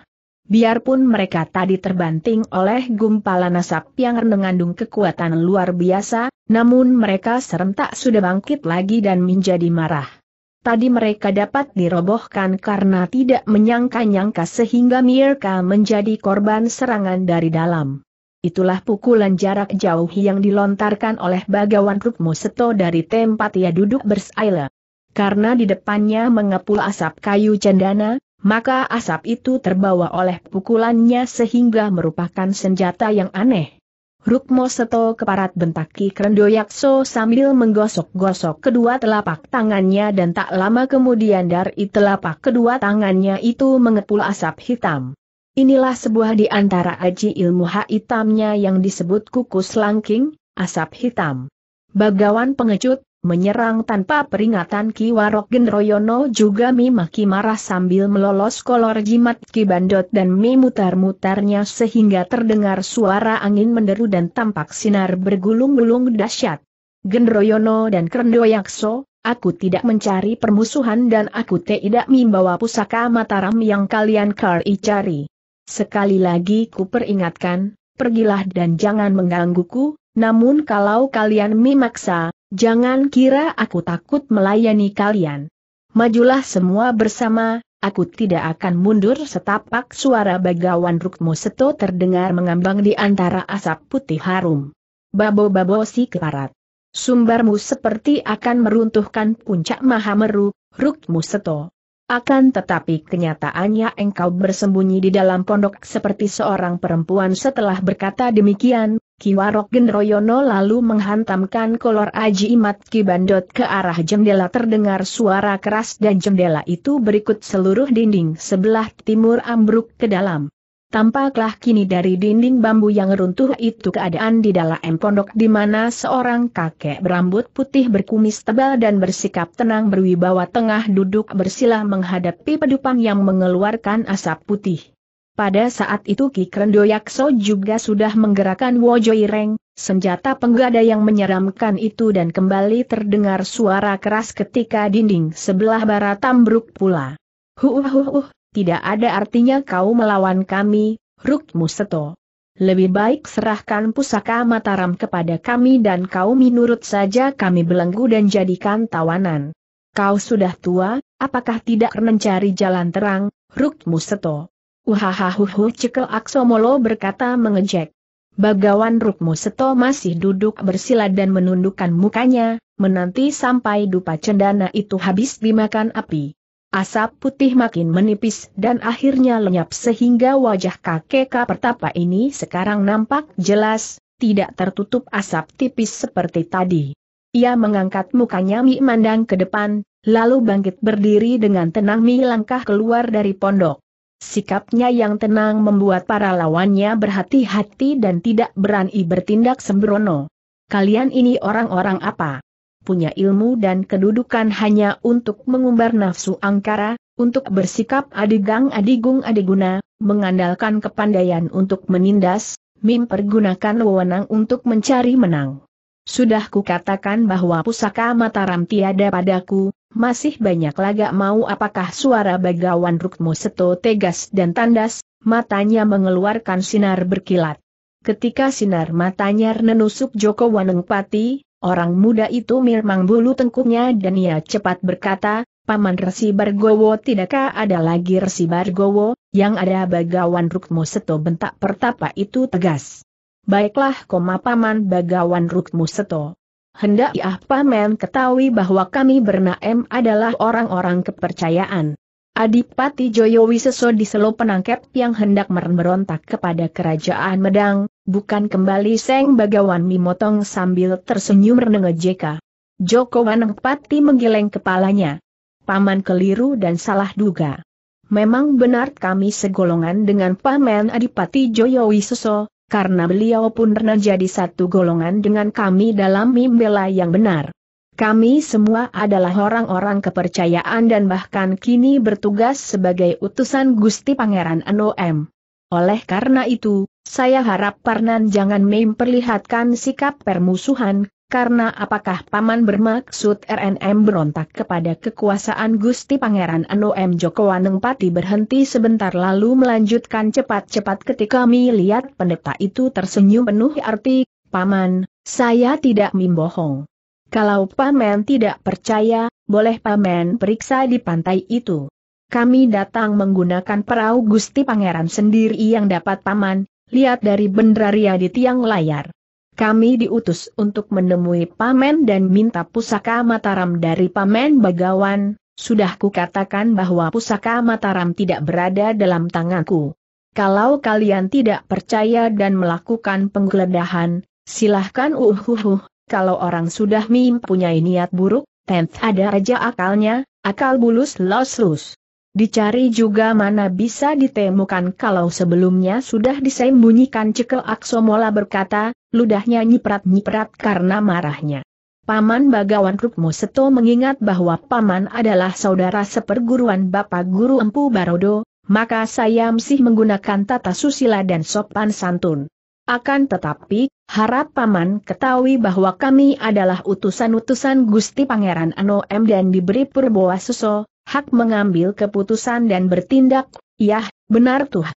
Biarpun mereka tadi terbanting oleh gumpalan asap yang mengandung kekuatan luar biasa, namun mereka serentak sudah bangkit lagi dan menjadi marah. Tadi mereka dapat dirobohkan karena tidak menyangka-nyangka sehingga Mirka menjadi korban serangan dari dalam. Itulah pukulan jarak jauh yang dilontarkan oleh Bagawan Rukmo Seto dari tempat ia duduk bersaile, Karena di depannya mengepul asap kayu cendana, maka asap itu terbawa oleh pukulannya sehingga merupakan senjata yang aneh. Rukmo Seto keparat bentaki Krendoyakso sambil menggosok-gosok kedua telapak tangannya dan tak lama kemudian dari telapak kedua tangannya itu mengepul asap hitam. Inilah sebuah di antara aji ilmu hak hitamnya yang disebut kukus langking, asap hitam. Bagawan pengecut, menyerang tanpa peringatan Ki Warok Genroyono juga mimaki marah sambil melolos kolor jimat Ki Bandot dan memutar-mutarnya sehingga terdengar suara angin menderu dan tampak sinar bergulung-gulung dahsyat. Genroyono dan Krendoyakso, aku tidak mencari permusuhan dan aku tidak membawa pusaka Mataram yang kalian kari cari. Sekali lagi ku peringatkan, pergilah dan jangan menggangguku, namun kalau kalian memaksa, Jangan kira aku takut melayani kalian. Majulah semua bersama, aku tidak akan mundur setapak suara bagawan Rukmo Seto terdengar mengambang di antara asap putih harum. Babo-babo si keparat. Sumbarmu seperti akan meruntuhkan puncak Mahameru, Rukmu Seto. Akan tetapi kenyataannya engkau bersembunyi di dalam pondok seperti seorang perempuan setelah berkata demikian, Kiwarok Gendroyono lalu menghantamkan kolor Aji Imat Kibandot ke arah jendela terdengar suara keras dan jendela itu berikut seluruh dinding sebelah timur ambruk ke dalam. Tampaklah kini dari dinding bambu yang runtuh itu keadaan di dalam pondok di mana seorang kakek berambut putih berkumis tebal dan bersikap tenang berwibawa tengah duduk bersila menghadapi pedupang yang mengeluarkan asap putih. Pada saat itu Ki Krendoyakso juga sudah menggerakkan Wojoireng, senjata penggada yang menyeramkan itu dan kembali terdengar suara keras ketika dinding sebelah barat ambruk pula. Huuhuhuh, tidak ada artinya kau melawan kami, Rukmu Seto. Lebih baik serahkan pusaka Mataram kepada kami dan kau minurut saja kami belenggu dan jadikan tawanan. Kau sudah tua, apakah tidak mencari jalan terang, Rukmu Seto? Uhahahuhu cekel Aksomolo berkata mengejek. Bagawan Rukmu Seto masih duduk bersilat dan menundukkan mukanya, menanti sampai dupa cendana itu habis dimakan api. Asap putih makin menipis dan akhirnya lenyap sehingga wajah kakek Pertapa ini sekarang nampak jelas, tidak tertutup asap tipis seperti tadi. Ia mengangkat mukanya Mi mandang ke depan, lalu bangkit berdiri dengan tenang Mi langkah keluar dari pondok. Sikapnya yang tenang membuat para lawannya berhati-hati dan tidak berani bertindak sembrono. Kalian ini orang-orang apa? punya ilmu dan kedudukan hanya untuk mengumbar nafsu angkara, untuk bersikap adigang adigung adiguna, mengandalkan kepandaian untuk menindas, mempergunakan wewenang untuk mencari menang. Sudah kukatakan bahwa pusaka Mataram tiada padaku, masih banyak laga mau apakah suara bagawan Rukmo Seto tegas dan tandas, matanya mengeluarkan sinar berkilat. Ketika sinar matanya menusuk Joko Wanengpati, Orang muda itu memang bulu tengkuknya dan ia cepat berkata, Paman Resi Bargowo tidakkah ada lagi Resi Bargowo, yang ada Bagawan Rukmuseto Seto bentak pertapa itu tegas. Baiklah koma Paman Bagawan Rukmuseto. Seto. Hendak ah Paman ketahui bahwa kami bernaem adalah orang-orang kepercayaan. Adipati Joyo Wiseso di penangkep yang hendak merontak kepada kerajaan Medang, bukan kembali Seng Bagawan memotong sambil tersenyum renengejeka. Joko Pati menggeleng kepalanya. Paman keliru dan salah duga. Memang benar kami segolongan dengan Paman Adipati Joyo karena beliau pun pernah jadi satu golongan dengan kami dalam mimbela yang benar. Kami semua adalah orang-orang kepercayaan dan bahkan kini bertugas sebagai utusan Gusti Pangeran Anom. Oleh karena itu, saya harap Parnan jangan memperlihatkan sikap permusuhan, karena apakah Paman bermaksud RNM berontak kepada kekuasaan Gusti Pangeran Anom Joko Wanengpati berhenti sebentar lalu melanjutkan cepat-cepat ketika kami lihat pendeta itu tersenyum penuh arti, Paman, saya tidak membohong. Kalau Paman tidak percaya, boleh Paman periksa di pantai itu. Kami datang menggunakan perahu Gusti Pangeran sendiri yang dapat Paman lihat dari bendraria di tiang layar. Kami diutus untuk menemui Pamen dan minta pusaka Mataram dari Pamen Bagawan, sudah kukatakan bahwa pusaka Mataram tidak berada dalam tanganku. Kalau kalian tidak percaya dan melakukan penggeledahan, silahkan uhuhuh, kalau orang sudah mempunyai niat buruk, tenth ada aja akalnya, akal bulus los los Dicari juga mana bisa ditemukan kalau sebelumnya sudah disembunyikan cekel Aksomola berkata, ludahnya nyiprat-nyiprat karena marahnya. Paman Bagawan Rukmo Seto mengingat bahwa Paman adalah saudara seperguruan Bapak Guru Empu Barodo, maka saya mesti menggunakan tata susila dan sopan santun. Akan tetapi, harap Paman ketahui bahwa kami adalah utusan-utusan Gusti Pangeran Ano M dan diberi Purbowa Suso, hak mengambil keputusan dan bertindak, yah, benar Tuh.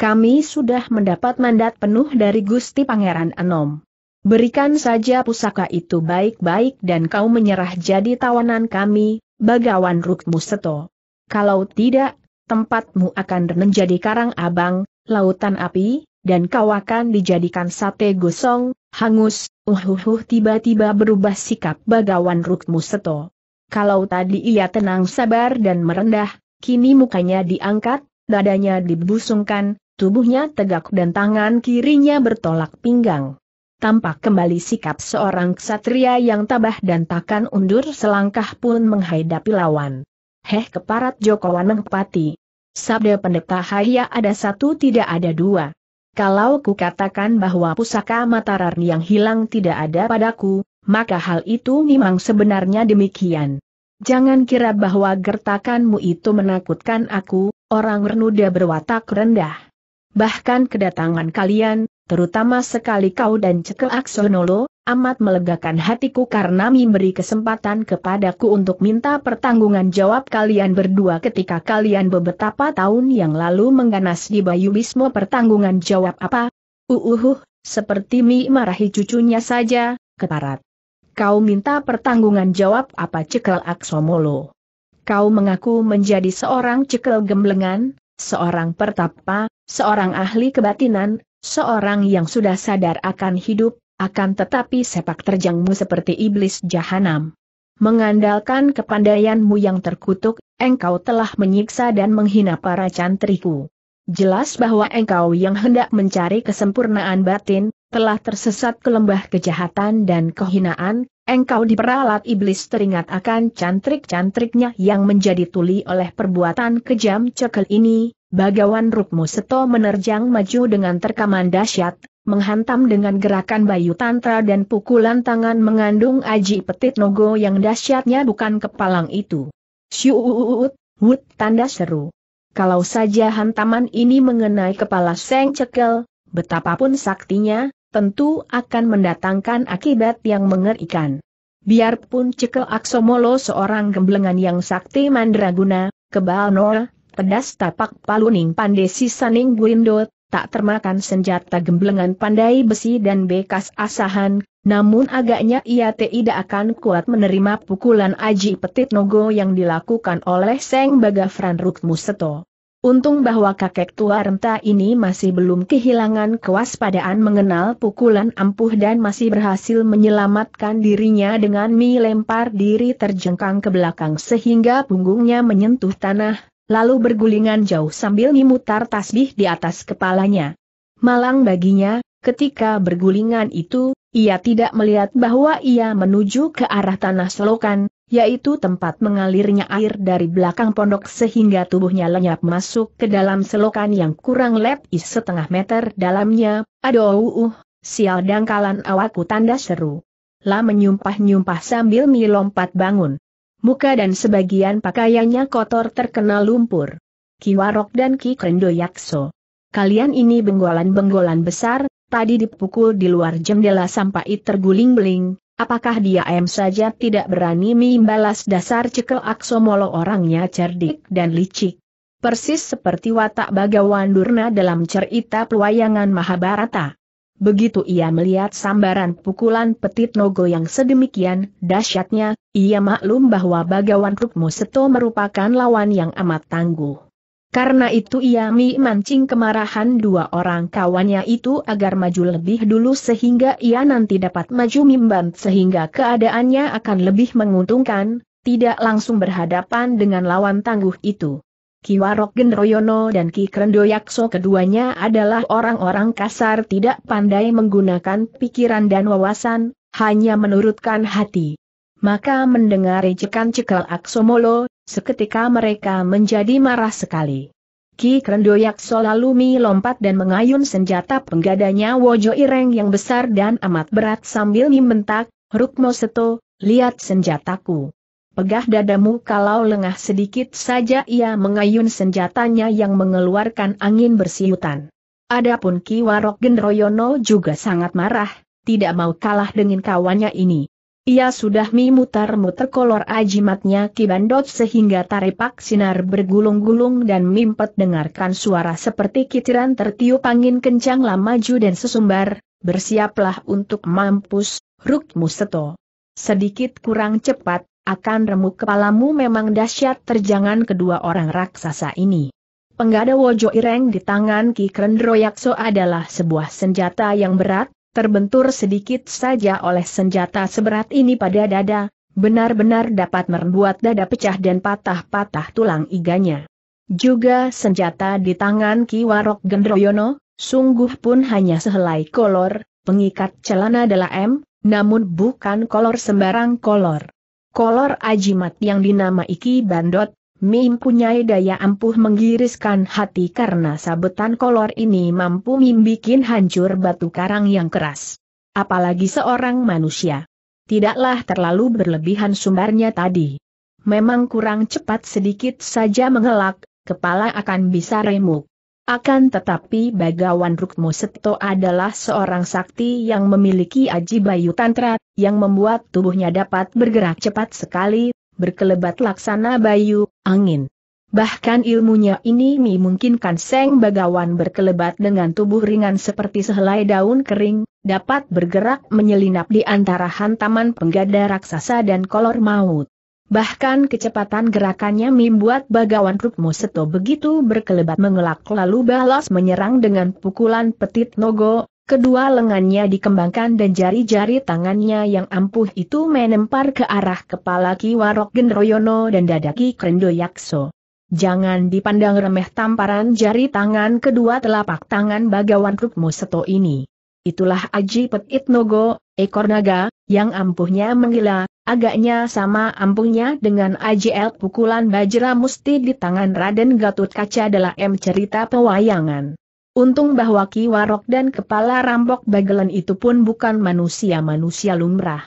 Kami sudah mendapat mandat penuh dari Gusti Pangeran Anom. Berikan saja pusaka itu baik-baik dan kau menyerah jadi tawanan kami, bagawan Rukmu Seto. Kalau tidak, tempatmu akan menjadi karang abang, lautan api, dan kau akan dijadikan sate gosong, hangus, uhuhuh tiba-tiba berubah sikap bagawan Rukmu Seto. Kalau tadi ia tenang sabar dan merendah, kini mukanya diangkat, dadanya dibusungkan, tubuhnya tegak dan tangan kirinya bertolak pinggang. Tampak kembali sikap seorang ksatria yang tabah dan takkan undur selangkah pun menghadapi lawan. Heh keparat Joko Waneng Pati. Sabda pendeta Haya ada satu tidak ada dua. Kalau ku katakan bahwa pusaka Mataran yang hilang tidak ada padaku, maka hal itu memang sebenarnya demikian. Jangan kira bahwa gertakanmu itu menakutkan aku, orang renuda berwatak rendah. Bahkan kedatangan kalian, terutama sekali kau dan Cekel Aksonolo, amat melegakan hatiku karena memberi kesempatan kepadaku untuk minta pertanggungan jawab kalian berdua ketika kalian beberapa tahun yang lalu mengganas di Bayu Bismo pertanggungan jawab apa? Uuhuh, seperti mi marahi cucunya saja, keparat. Kau minta pertanggungan jawab apa cekel Aksomolo. Kau mengaku menjadi seorang cekel gemblengan, seorang pertapa, seorang ahli kebatinan, seorang yang sudah sadar akan hidup, akan tetapi sepak terjangmu seperti iblis jahanam. Mengandalkan kepandaianmu yang terkutuk, engkau telah menyiksa dan menghina para cantriku. Jelas bahwa engkau yang hendak mencari kesempurnaan batin, telah tersesat ke lembah kejahatan dan kehinaan, engkau diperalat iblis teringat akan cantrik-cantriknya yang menjadi tuli oleh perbuatan kejam cekel ini, bagawan rukmu seto menerjang maju dengan terkaman dahsyat, menghantam dengan gerakan bayu tantra dan pukulan tangan mengandung aji petit nogo yang dahsyatnya bukan kepalang itu. Syuuuut, wut tanda seru. Kalau saja hantaman ini mengenai kepala Seng Cekel, betapapun saktinya, tentu akan mendatangkan akibat yang mengerikan. Biarpun Cekel Aksomolo seorang gemblengan yang sakti mandraguna, kebal nol, pedas tapak paluning pandai sisaning guindo, tak termakan senjata gemblengan pandai besi dan bekas asahan, namun agaknya ia tidak akan kuat menerima pukulan aji petit nogo yang dilakukan oleh Seng Bagafran Rukmuseto. Untung bahwa kakek tua renta ini masih belum kehilangan kewaspadaan mengenal pukulan ampuh dan masih berhasil menyelamatkan dirinya dengan mie lempar diri terjengkang ke belakang sehingga punggungnya menyentuh tanah, lalu bergulingan jauh sambil memutar tasbih di atas kepalanya. Malang baginya, ketika bergulingan itu, ia tidak melihat bahwa ia menuju ke arah tanah selokan, yaitu tempat mengalirnya air dari belakang pondok sehingga tubuhnya lenyap masuk ke dalam selokan yang kurang lebih setengah meter dalamnya, aduh, uh, sial dangkalan awakku tanda seru. Lah menyumpah-nyumpah sambil melompat bangun. Muka dan sebagian pakaiannya kotor terkena lumpur. Ki Warok dan Ki Krendo Yakso. Kalian ini benggolan-benggolan besar, tadi dipukul di luar jendela sampai terguling-beling, Apakah dia em saja tidak berani membalas dasar cekel aksomolo orangnya cerdik dan licik? Persis seperti watak bagawan durna dalam cerita pewayangan Mahabharata. Begitu ia melihat sambaran pukulan petit nogo yang sedemikian dahsyatnya, ia maklum bahwa bagawan Rukmo Seto merupakan lawan yang amat tangguh. Karena itu ia mancing kemarahan dua orang kawannya itu agar maju lebih dulu sehingga ia nanti dapat maju mimban sehingga keadaannya akan lebih menguntungkan, tidak langsung berhadapan dengan lawan tangguh itu. Ki Warok Gendroyono dan Ki Krendoyakso keduanya adalah orang-orang kasar tidak pandai menggunakan pikiran dan wawasan, hanya menurutkan hati. Maka mendengar ejekan cekal Aksomolo, Seketika mereka menjadi marah sekali. Ki Krendoyak selalu lompat dan mengayun senjata penggadanya Wojo Ireng yang besar dan amat berat sambil membentak, Rukmo Seto, lihat senjataku. Pegah dadamu kalau lengah sedikit saja ia mengayun senjatanya yang mengeluarkan angin bersiutan. Adapun Ki Warok Gendroyono juga sangat marah, tidak mau kalah dengan kawannya ini. Ia sudah memutar-mutar kolor ajimatnya kibandot sehingga tarepak sinar bergulung-gulung dan mimpet dengarkan suara seperti kiciran tertiup angin kencang maju dan sesumbar, bersiaplah untuk mampus, rukmu seto. Sedikit kurang cepat, akan remuk kepalamu memang dahsyat terjangan kedua orang raksasa ini. Penggada Wojo Ireng di tangan Ki Krendroyakso adalah sebuah senjata yang berat, terbentur sedikit saja oleh senjata seberat ini pada dada, benar-benar dapat membuat dada pecah dan patah-patah tulang iganya. Juga senjata di tangan Ki Warok Gendroyono, sungguh pun hanya sehelai kolor, pengikat celana adalah M, namun bukan kolor sembarang kolor. Kolor ajimat yang dinamai Ki Bandot, Mim punya daya ampuh menggiriskan hati karena sabetan kolor ini mampu mim bikin hancur batu karang yang keras. Apalagi seorang manusia. Tidaklah terlalu berlebihan sumbarnya tadi. Memang kurang cepat sedikit saja mengelak, kepala akan bisa remuk. Akan tetapi Bagawan Rukmo Seto adalah seorang sakti yang memiliki aji bayu tantra, yang membuat tubuhnya dapat bergerak cepat sekali, berkelebat laksana bayu, angin. Bahkan ilmunya ini memungkinkan Seng Bagawan berkelebat dengan tubuh ringan seperti sehelai daun kering, dapat bergerak menyelinap di antara hantaman penggada raksasa dan kolor maut. Bahkan kecepatan gerakannya membuat Bagawan Rukmo Seto begitu berkelebat mengelak lalu balas menyerang dengan pukulan petit nogo, Kedua lengannya dikembangkan dan jari-jari tangannya yang ampuh itu menempar ke arah kepala Ki Warok Genroyono dan dada Ki Krendo Yakso. Jangan dipandang remeh tamparan jari tangan kedua telapak tangan bagawan Rukmu Seto ini. Itulah Aji Petit Nogo, ekor naga, yang ampuhnya menggila, agaknya sama ampuhnya dengan aji el pukulan Bajra Musti di tangan Raden Gatut Kaca dalam cerita pewayangan. Untung bahwa Kiwarok dan kepala rampok bagelan itu pun bukan manusia-manusia lumrah.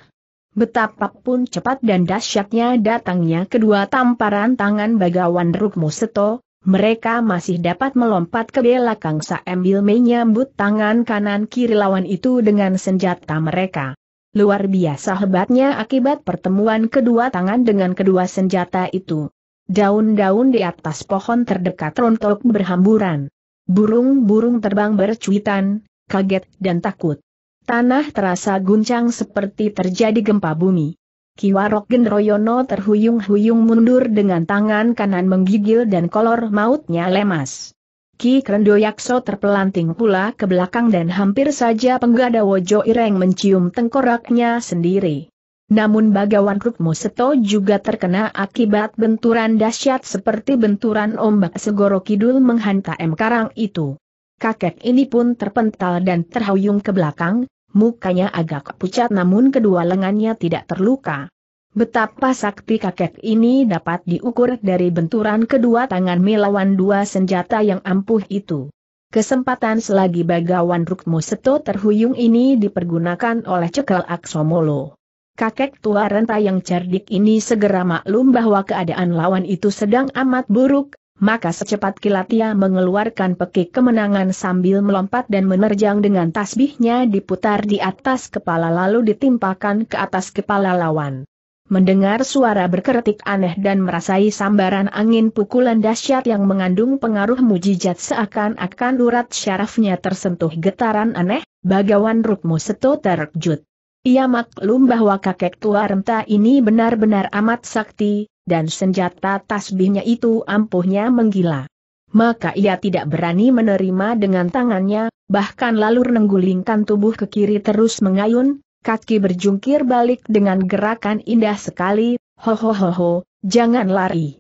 Betapapun cepat dan dahsyatnya datangnya kedua tamparan tangan bagawan Rukmo Seto, mereka masih dapat melompat ke belakang sambil menyambut tangan kanan kiri lawan itu dengan senjata mereka. Luar biasa hebatnya akibat pertemuan kedua tangan dengan kedua senjata itu. Daun-daun di atas pohon terdekat rontok berhamburan. Burung-burung terbang bercuitan, kaget dan takut. Tanah terasa guncang seperti terjadi gempa bumi. Kiwarok Gendroyono terhuyung-huyung mundur dengan tangan kanan menggigil dan kolor mautnya lemas. Ki Krendoyakso terpelanting pula ke belakang dan hampir saja penggada Wojo Ireng mencium tengkoraknya sendiri. Namun Bagawan Rukmo Seto juga terkena akibat benturan dahsyat seperti benturan ombak segoro kidul menghantam karang itu. Kakek ini pun terpental dan terhuyung ke belakang, mukanya agak pucat namun kedua lengannya tidak terluka. Betapa sakti kakek ini dapat diukur dari benturan kedua tangan melawan dua senjata yang ampuh itu. Kesempatan selagi Bagawan Rukmo Seto terhuyung ini dipergunakan oleh Cekal Aksomolo. Kakek tua renta yang cerdik ini segera maklum bahwa keadaan lawan itu sedang amat buruk, maka secepat kilat ia mengeluarkan pekik kemenangan sambil melompat dan menerjang dengan tasbihnya diputar di atas kepala lalu ditimpakan ke atas kepala lawan. Mendengar suara berkeretik aneh dan merasai sambaran angin pukulan dahsyat yang mengandung pengaruh mujizat seakan-akan urat syarafnya tersentuh getaran aneh, bagawan Rukmo Seto terkejut. Ia maklum bahwa kakek tua renta ini benar-benar amat sakti, dan senjata tasbihnya itu ampuhnya menggila. Maka ia tidak berani menerima dengan tangannya, bahkan lalu menggulingkan tubuh ke kiri terus mengayun, kaki berjungkir balik dengan gerakan indah sekali, ho ho ho ho, jangan lari.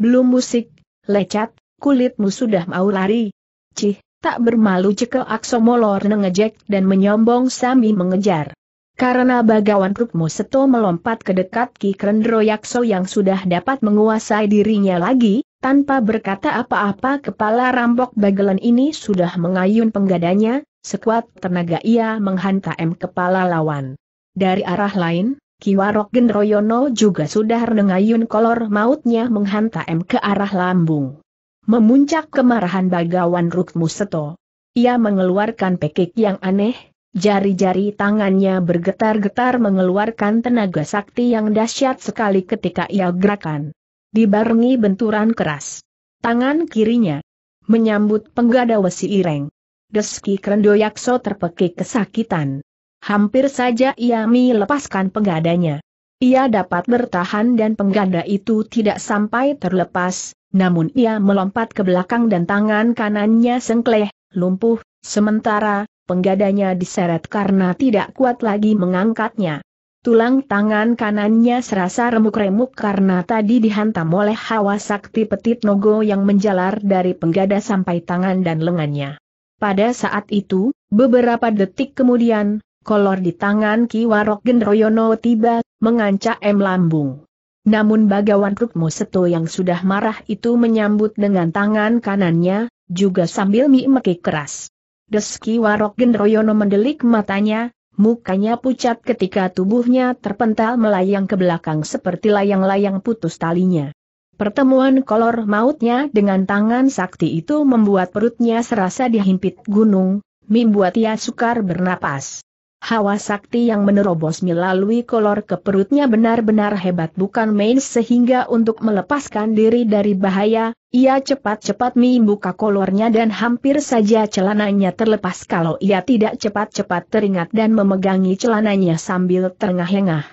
Belum musik, lecat, kulitmu sudah mau lari. Cih, tak bermalu cekel aksomolor mengejek dan menyombong sambil mengejar. Karena bagawan Rukmo Seto melompat ke dekat Ki Kendro Yakso yang sudah dapat menguasai dirinya lagi, tanpa berkata apa-apa kepala rampok bagelan ini sudah mengayun penggadanya, sekuat tenaga ia menghantam kepala lawan. Dari arah lain, Ki Kiwarok Gendroyono juga sudah mengayun kolor mautnya menghantam ke arah lambung. Memuncak kemarahan bagawan Rukmu Seto. Ia mengeluarkan pekik yang aneh, Jari-jari tangannya bergetar-getar mengeluarkan tenaga sakti yang dahsyat sekali ketika ia gerakan. Dibarengi benturan keras. Tangan kirinya menyambut penggada wesi ireng. Deski Krendoyakso terpekik kesakitan. Hampir saja ia melepaskan penggadanya. Ia dapat bertahan dan pengganda itu tidak sampai terlepas, namun ia melompat ke belakang dan tangan kanannya sengkleh, lumpuh, sementara penggadanya diseret karena tidak kuat lagi mengangkatnya. Tulang tangan kanannya serasa remuk-remuk karena tadi dihantam oleh hawa sakti petit nogo yang menjalar dari penggada sampai tangan dan lengannya. Pada saat itu, beberapa detik kemudian, kolor di tangan Ki Warok Gendroyono tiba, mengancak M lambung. Namun Bagawan Rukmo Seto yang sudah marah itu menyambut dengan tangan kanannya, juga sambil mimekik keras. Deski Warok Gendroyono mendelik matanya, mukanya pucat ketika tubuhnya terpental melayang ke belakang seperti layang-layang putus talinya. Pertemuan kolor mautnya dengan tangan sakti itu membuat perutnya serasa dihimpit gunung, membuat ia sukar bernapas. Hawa sakti yang menerobos melalui kolor ke perutnya benar-benar hebat bukan main sehingga untuk melepaskan diri dari bahaya, ia cepat-cepat membuka kolornya dan hampir saja celananya terlepas kalau ia tidak cepat-cepat teringat dan memegangi celananya sambil terengah-engah.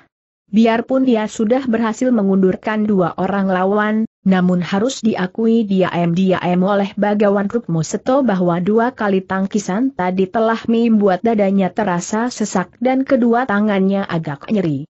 Biarpun ia sudah berhasil mengundurkan dua orang lawan, namun harus diakui dia diam oleh Bagawan Rukmo Seto bahwa dua kali tangkisan tadi telah membuat dadanya terasa sesak dan kedua tangannya agak nyeri.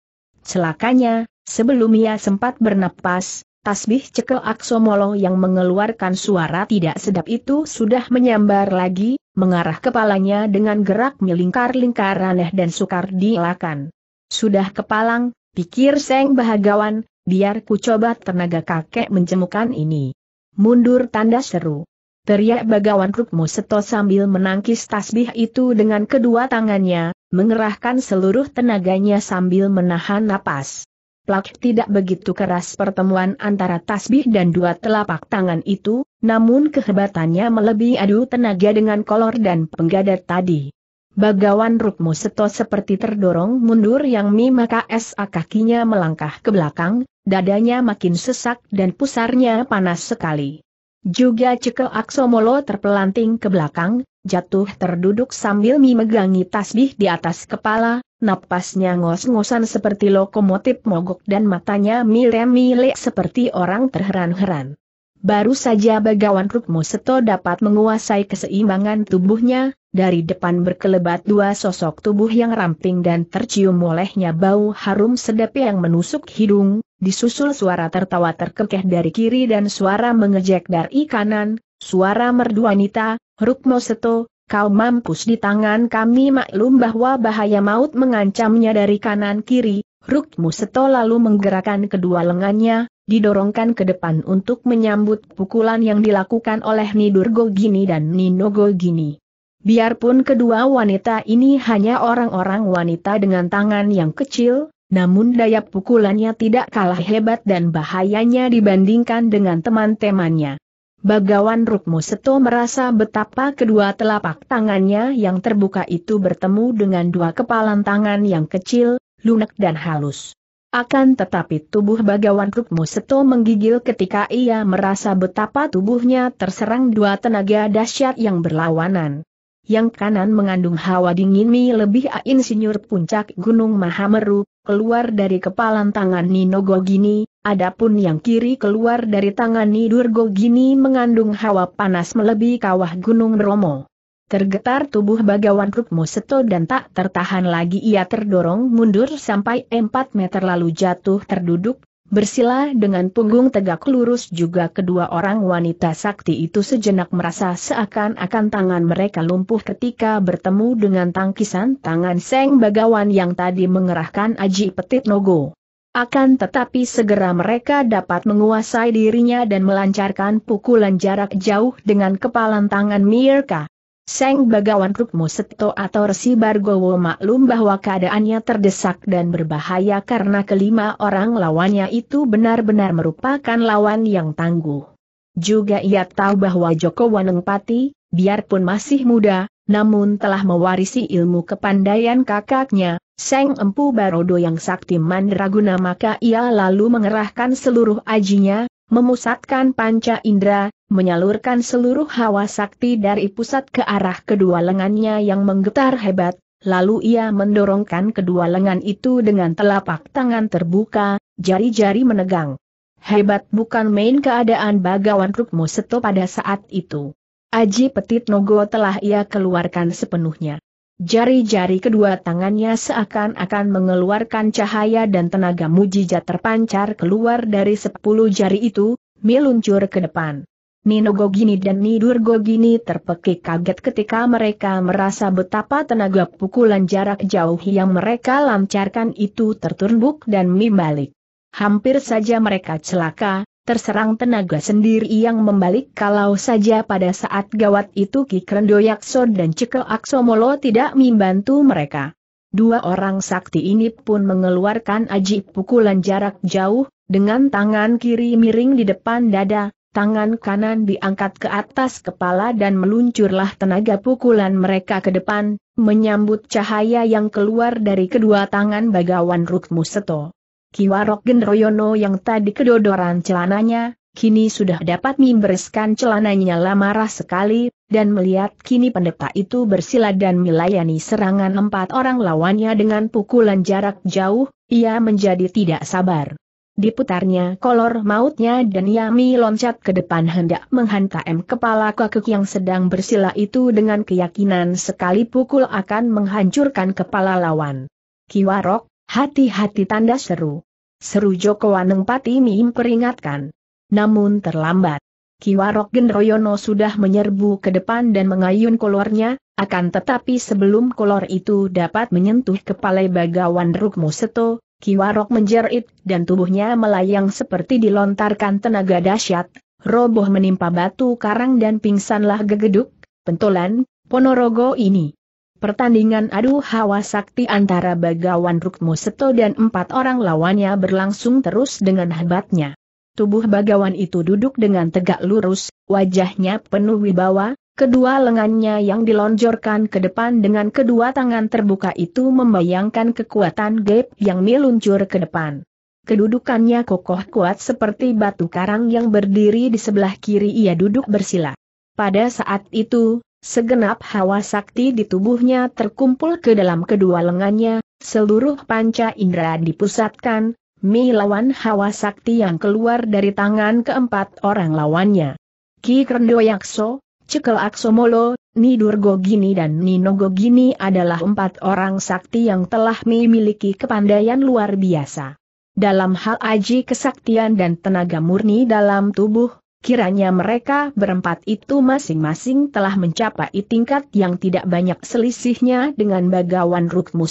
Celakanya, sebelum ia sempat bernapas, tasbih cekel aksomolo yang mengeluarkan suara tidak sedap itu sudah menyambar lagi, mengarah kepalanya dengan gerak melingkar-lingkar aneh dan sukar dielakan. Sudah kepalang, pikir Seng Bahagawan, biar ku coba tenaga kakek menjemukan ini. Mundur tanda seru. Teriak bagawan Rukmo Seto sambil menangkis tasbih itu dengan kedua tangannya, mengerahkan seluruh tenaganya sambil menahan napas. Plak tidak begitu keras pertemuan antara tasbih dan dua telapak tangan itu, namun kehebatannya melebihi adu tenaga dengan kolor dan penggadat tadi. Bagawan Rukmu Seto seperti terdorong mundur yang Mima SA kakinya melangkah ke belakang, dadanya makin sesak dan pusarnya panas sekali. Juga Ceke Aksomolo terpelanting ke belakang, jatuh terduduk sambil Mi megangi tasbih di atas kepala, napasnya ngos-ngosan seperti lokomotif mogok dan matanya mi milek seperti orang terheran-heran. Baru saja Bagawan Rukmo Seto dapat menguasai keseimbangan tubuhnya, dari depan berkelebat dua sosok tubuh yang ramping dan tercium olehnya bau harum sedap yang menusuk hidung, disusul suara tertawa terkekeh dari kiri dan suara mengejek dari kanan, suara merdu wanita, Rukmo Seto, kau mampus di tangan kami maklum bahwa bahaya maut mengancamnya dari kanan kiri, Rukmuseto Seto lalu menggerakkan kedua lengannya, didorongkan ke depan untuk menyambut pukulan yang dilakukan oleh Nidur Gogini dan Nino Gogini. Biarpun kedua wanita ini hanya orang-orang wanita dengan tangan yang kecil, namun daya pukulannya tidak kalah hebat dan bahayanya dibandingkan dengan teman-temannya. Bagawan Rukmo Seto merasa betapa kedua telapak tangannya yang terbuka itu bertemu dengan dua kepalan tangan yang kecil, lunak dan halus. Akan tetapi tubuh bagawan Rukmu Seto menggigil ketika ia merasa betapa tubuhnya terserang dua tenaga dahsyat yang berlawanan. Yang kanan mengandung hawa dingin mi lebih insinyur puncak Gunung Mahameru, keluar dari kepalan tangan Nino Gogini, adapun yang kiri keluar dari tangan Nidur Gogini mengandung hawa panas melebihi kawah Gunung Romo. Tergetar tubuh bagawan Rukmo Seto dan tak tertahan lagi ia terdorong mundur sampai 4 meter lalu jatuh terduduk, bersila dengan punggung tegak lurus juga kedua orang wanita sakti itu sejenak merasa seakan-akan tangan mereka lumpuh ketika bertemu dengan tangkisan tangan Seng Bagawan yang tadi mengerahkan Aji Petit Nogo. Akan tetapi segera mereka dapat menguasai dirinya dan melancarkan pukulan jarak jauh dengan kepalan tangan Mirka. Seng Bagawan Rukmusetto Seto atau Resi Bargowo maklum bahwa keadaannya terdesak dan berbahaya karena kelima orang lawannya itu benar-benar merupakan lawan yang tangguh. Juga ia tahu bahwa Joko Wanengpati, biarpun masih muda, namun telah mewarisi ilmu kepandaian kakaknya, Seng Empu Barodo yang sakti mandraguna maka ia lalu mengerahkan seluruh ajinya, memusatkan panca indera, menyalurkan seluruh hawa sakti dari pusat ke arah kedua lengannya yang menggetar hebat, lalu ia mendorongkan kedua lengan itu dengan telapak tangan terbuka, jari-jari menegang. Hebat bukan main keadaan bagawan Rukmo Seto pada saat itu. Aji Petit Nogo telah ia keluarkan sepenuhnya. Jari-jari kedua tangannya seakan-akan mengeluarkan cahaya dan tenaga mujizat terpancar keluar dari sepuluh jari itu, meluncur ke depan. Nino Gogini dan Nidur Gogini terpekik kaget ketika mereka merasa betapa tenaga pukulan jarak jauh yang mereka lancarkan itu tertunduk dan membalik. Hampir saja mereka celaka, terserang tenaga sendiri yang membalik kalau saja pada saat gawat itu Kikrendo Yakso dan Cekel Aksomolo tidak membantu mereka. Dua orang sakti ini pun mengeluarkan aji pukulan jarak jauh, dengan tangan kiri miring di depan dada, tangan kanan diangkat ke atas kepala dan meluncurlah tenaga pukulan mereka ke depan, menyambut cahaya yang keluar dari kedua tangan bagawan Rukmu Seto. Kiwarok Genroyono yang tadi kedodoran celananya, kini sudah dapat membereskan celananya lamarah sekali, dan melihat kini pendeta itu bersila dan melayani serangan empat orang lawannya dengan pukulan jarak jauh, ia menjadi tidak sabar. Diputarnya kolor mautnya dan Yami loncat ke depan hendak menghantam kepala kakek yang sedang bersila itu dengan keyakinan sekali pukul akan menghancurkan kepala lawan. Kiwarok, hati-hati tanda seru. Seru Joko Wanengpati Miim peringatkan. Namun terlambat. Kiwarok Gendroyono sudah menyerbu ke depan dan mengayun kolornya, akan tetapi sebelum kolor itu dapat menyentuh kepala Bagawan Rukmo Seto, Kiwarok menjerit, dan tubuhnya melayang seperti dilontarkan tenaga dahsyat, roboh menimpa batu karang dan pingsanlah gegeduk, pentolan, ponorogo ini. Pertandingan adu hawa sakti antara Bagawan Rukmo Seto dan empat orang lawannya berlangsung terus dengan hebatnya. Tubuh Bagawan itu duduk dengan tegak lurus, wajahnya penuh wibawa, Kedua lengannya yang dilonjorkan ke depan dengan kedua tangan terbuka itu membayangkan kekuatan gap yang meluncur ke depan. Kedudukannya kokoh kuat seperti batu karang yang berdiri di sebelah kiri ia duduk bersila. Pada saat itu, segenap hawa sakti di tubuhnya terkumpul ke dalam kedua lengannya, seluruh panca indera dipusatkan, melawan hawa sakti yang keluar dari tangan keempat orang lawannya. Ki Krendo Yakso, Cekel Aksomolo, Nidurgo Gini dan Ninogo Gini adalah empat orang sakti yang telah memiliki kepandaian luar biasa. Dalam hal aji kesaktian dan tenaga murni dalam tubuh, kiranya mereka berempat itu masing-masing telah mencapai tingkat yang tidak banyak selisihnya dengan Bagawan Rukmu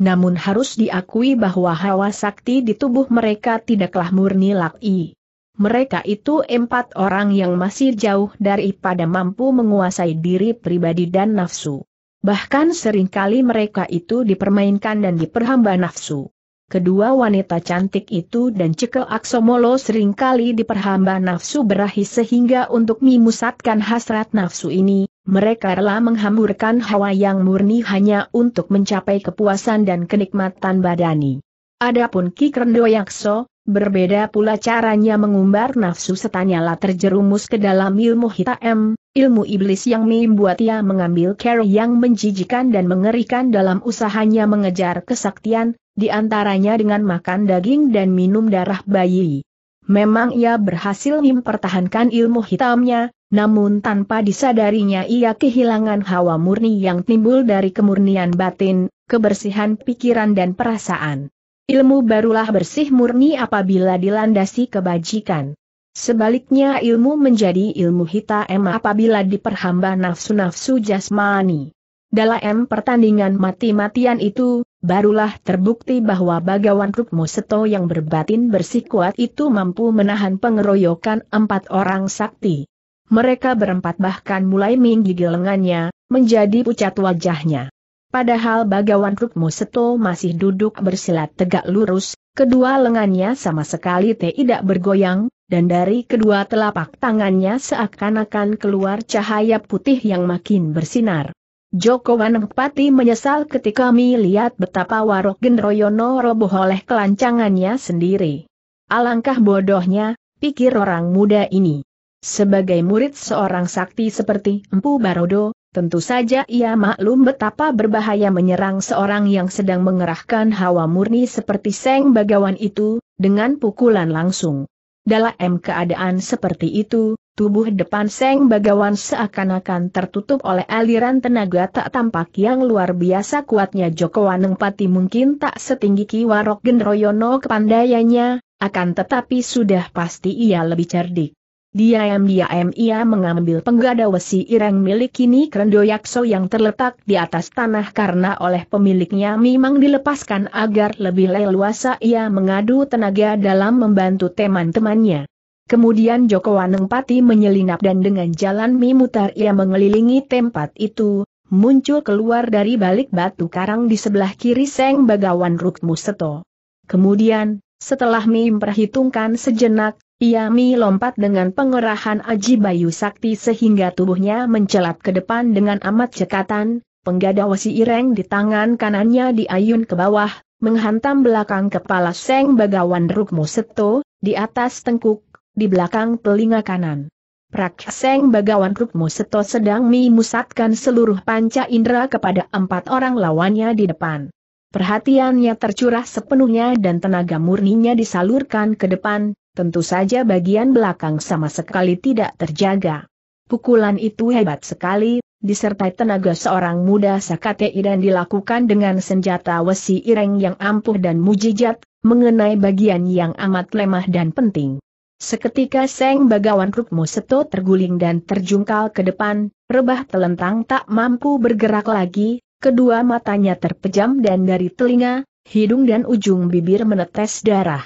Namun harus diakui bahwa hawa sakti di tubuh mereka tidaklah murni laki mereka itu empat orang yang masih jauh daripada mampu menguasai diri pribadi dan nafsu. Bahkan seringkali mereka itu dipermainkan dan diperhamba nafsu. Kedua wanita cantik itu dan Ceke Aksomolo seringkali diperhamba nafsu berahi sehingga untuk memusatkan hasrat nafsu ini, mereka rela menghamburkan hawa yang murni hanya untuk mencapai kepuasan dan kenikmatan badani. Adapun Ki Krendo Yakso, Berbeda pula caranya mengumbar nafsu setanyalah terjerumus ke dalam ilmu hitam, ilmu iblis yang membuat ia mengambil cara yang menjijikan dan mengerikan dalam usahanya mengejar kesaktian, di antaranya dengan makan daging dan minum darah bayi. Memang ia berhasil mempertahankan ilmu hitamnya, namun tanpa disadarinya ia kehilangan hawa murni yang timbul dari kemurnian batin, kebersihan pikiran dan perasaan. Ilmu barulah bersih murni apabila dilandasi kebajikan. Sebaliknya ilmu menjadi ilmu hitam apabila diperhamba nafsu-nafsu jasmani. Dalam pertandingan mati-matian itu, barulah terbukti bahwa Bagawan Rukmo Seto yang berbatin bersih kuat itu mampu menahan pengeroyokan empat orang sakti. Mereka berempat bahkan mulai menggigil lengannya, menjadi pucat wajahnya. Padahal bagawan Rukmo Seto masih duduk bersilat tegak lurus, kedua lengannya sama sekali tidak bergoyang, dan dari kedua telapak tangannya seakan-akan keluar cahaya putih yang makin bersinar. Joko Wanempati menyesal ketika melihat betapa Warok Genroyono roboh oleh kelancangannya sendiri. Alangkah bodohnya, pikir orang muda ini. Sebagai murid seorang sakti seperti Empu Barodo, Tentu saja ia maklum betapa berbahaya menyerang seorang yang sedang mengerahkan hawa murni seperti Seng Bagawan itu, dengan pukulan langsung. Dalam keadaan seperti itu, tubuh depan Seng Bagawan seakan-akan tertutup oleh aliran tenaga tak tampak yang luar biasa kuatnya Joko Wanengpati mungkin tak setinggi Kiwarok Gendroyono kepandaiannya, akan tetapi sudah pasti ia lebih cerdik. Diam-diam ia mengambil penggada wesi ireng milik kini Krendoyakso yang terletak di atas tanah karena oleh pemiliknya memang dilepaskan agar lebih leluasa ia mengadu tenaga dalam membantu teman-temannya. Kemudian Joko Wanengpati menyelinap dan dengan jalan mimutar ia mengelilingi tempat itu, muncul keluar dari balik batu karang di sebelah kiri Seng Bagawan Rukmuseto. Kemudian, setelah memperhitungkan sejenak, Yami lompat dengan pengerahan Aji Bayu Sakti sehingga tubuhnya mencelat ke depan dengan amat cekatan, penggada wasi ireng di tangan kanannya diayun ke bawah, menghantam belakang kepala Seng Bagawan Rukmo Seto, di atas tengkuk, di belakang telinga kanan. Prak Seng Bagawan Rukmo Seto sedang memusatkan seluruh panca indera kepada empat orang lawannya di depan. Perhatiannya tercurah sepenuhnya dan tenaga murninya disalurkan ke depan, Tentu saja bagian belakang sama sekali tidak terjaga. Pukulan itu hebat sekali, disertai tenaga seorang muda Sakatei dan dilakukan dengan senjata wesi ireng yang ampuh dan mujijat, mengenai bagian yang amat lemah dan penting. Seketika Seng Bagawan Rukmo Seto terguling dan terjungkal ke depan, rebah telentang tak mampu bergerak lagi, kedua matanya terpejam dan dari telinga, hidung dan ujung bibir menetes darah.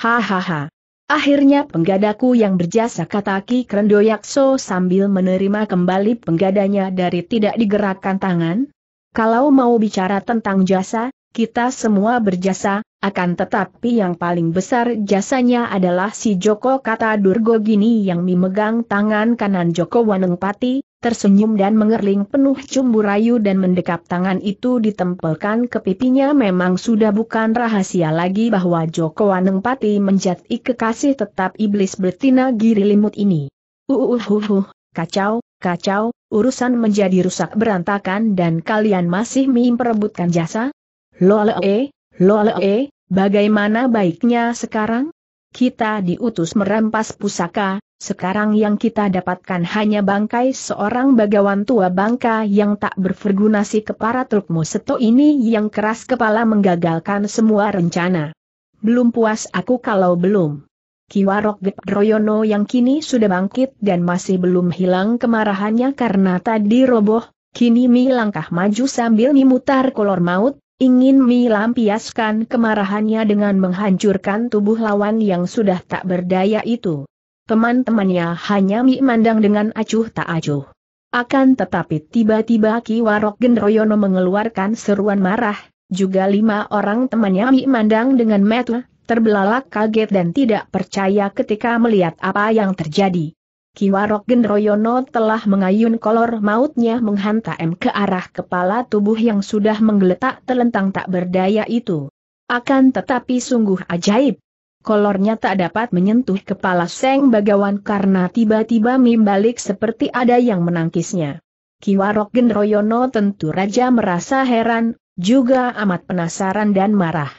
Hahaha, Akhirnya penggadaku yang berjasa kata Ki Krendoyakso sambil menerima kembali penggadanya dari tidak digerakkan tangan. Kalau mau bicara tentang jasa, kita semua berjasa, akan tetapi yang paling besar jasanya adalah si Joko kata Durgogini yang memegang tangan kanan Joko Wanengpati, tersenyum dan mengerling penuh cumbu rayu dan mendekap tangan itu ditempelkan ke pipinya memang sudah bukan rahasia lagi bahwa Joko Wanengpati menjadi kekasih tetap iblis betina giri limut ini. Uhuhuhuh, uh, uh, uh, kacau, kacau, urusan menjadi rusak berantakan dan kalian masih memperebutkan jasa? lole e eh, eh, bagaimana baiknya sekarang? Kita diutus merampas pusaka, sekarang yang kita dapatkan hanya bangkai seorang bagawan tua bangka yang tak berfergunasi ke para truk museto ini yang keras kepala menggagalkan semua rencana. Belum puas aku kalau belum. Kiwarok Gepdroyono yang kini sudah bangkit dan masih belum hilang kemarahannya karena tadi roboh, kini mi langkah maju sambil memutar kolor maut, ingin Mi lampiaskan kemarahannya dengan menghancurkan tubuh lawan yang sudah tak berdaya itu. Teman-temannya hanya memandang dengan acuh tak acuh. Akan tetapi tiba-tiba Ki Warok Gendroyono mengeluarkan seruan marah, juga lima orang temannya memandang dengan metu, terbelalak kaget dan tidak percaya ketika melihat apa yang terjadi. Ki Warok Gendroyono telah mengayun kolor mautnya menghantam ke arah kepala tubuh yang sudah menggeletak telentang tak berdaya itu. Akan tetapi sungguh ajaib, kolornya tak dapat menyentuh kepala Seng Bagawan karena tiba-tiba membalik seperti ada yang menangkisnya. Kiwarok Gendroyono tentu raja merasa heran, juga amat penasaran dan marah.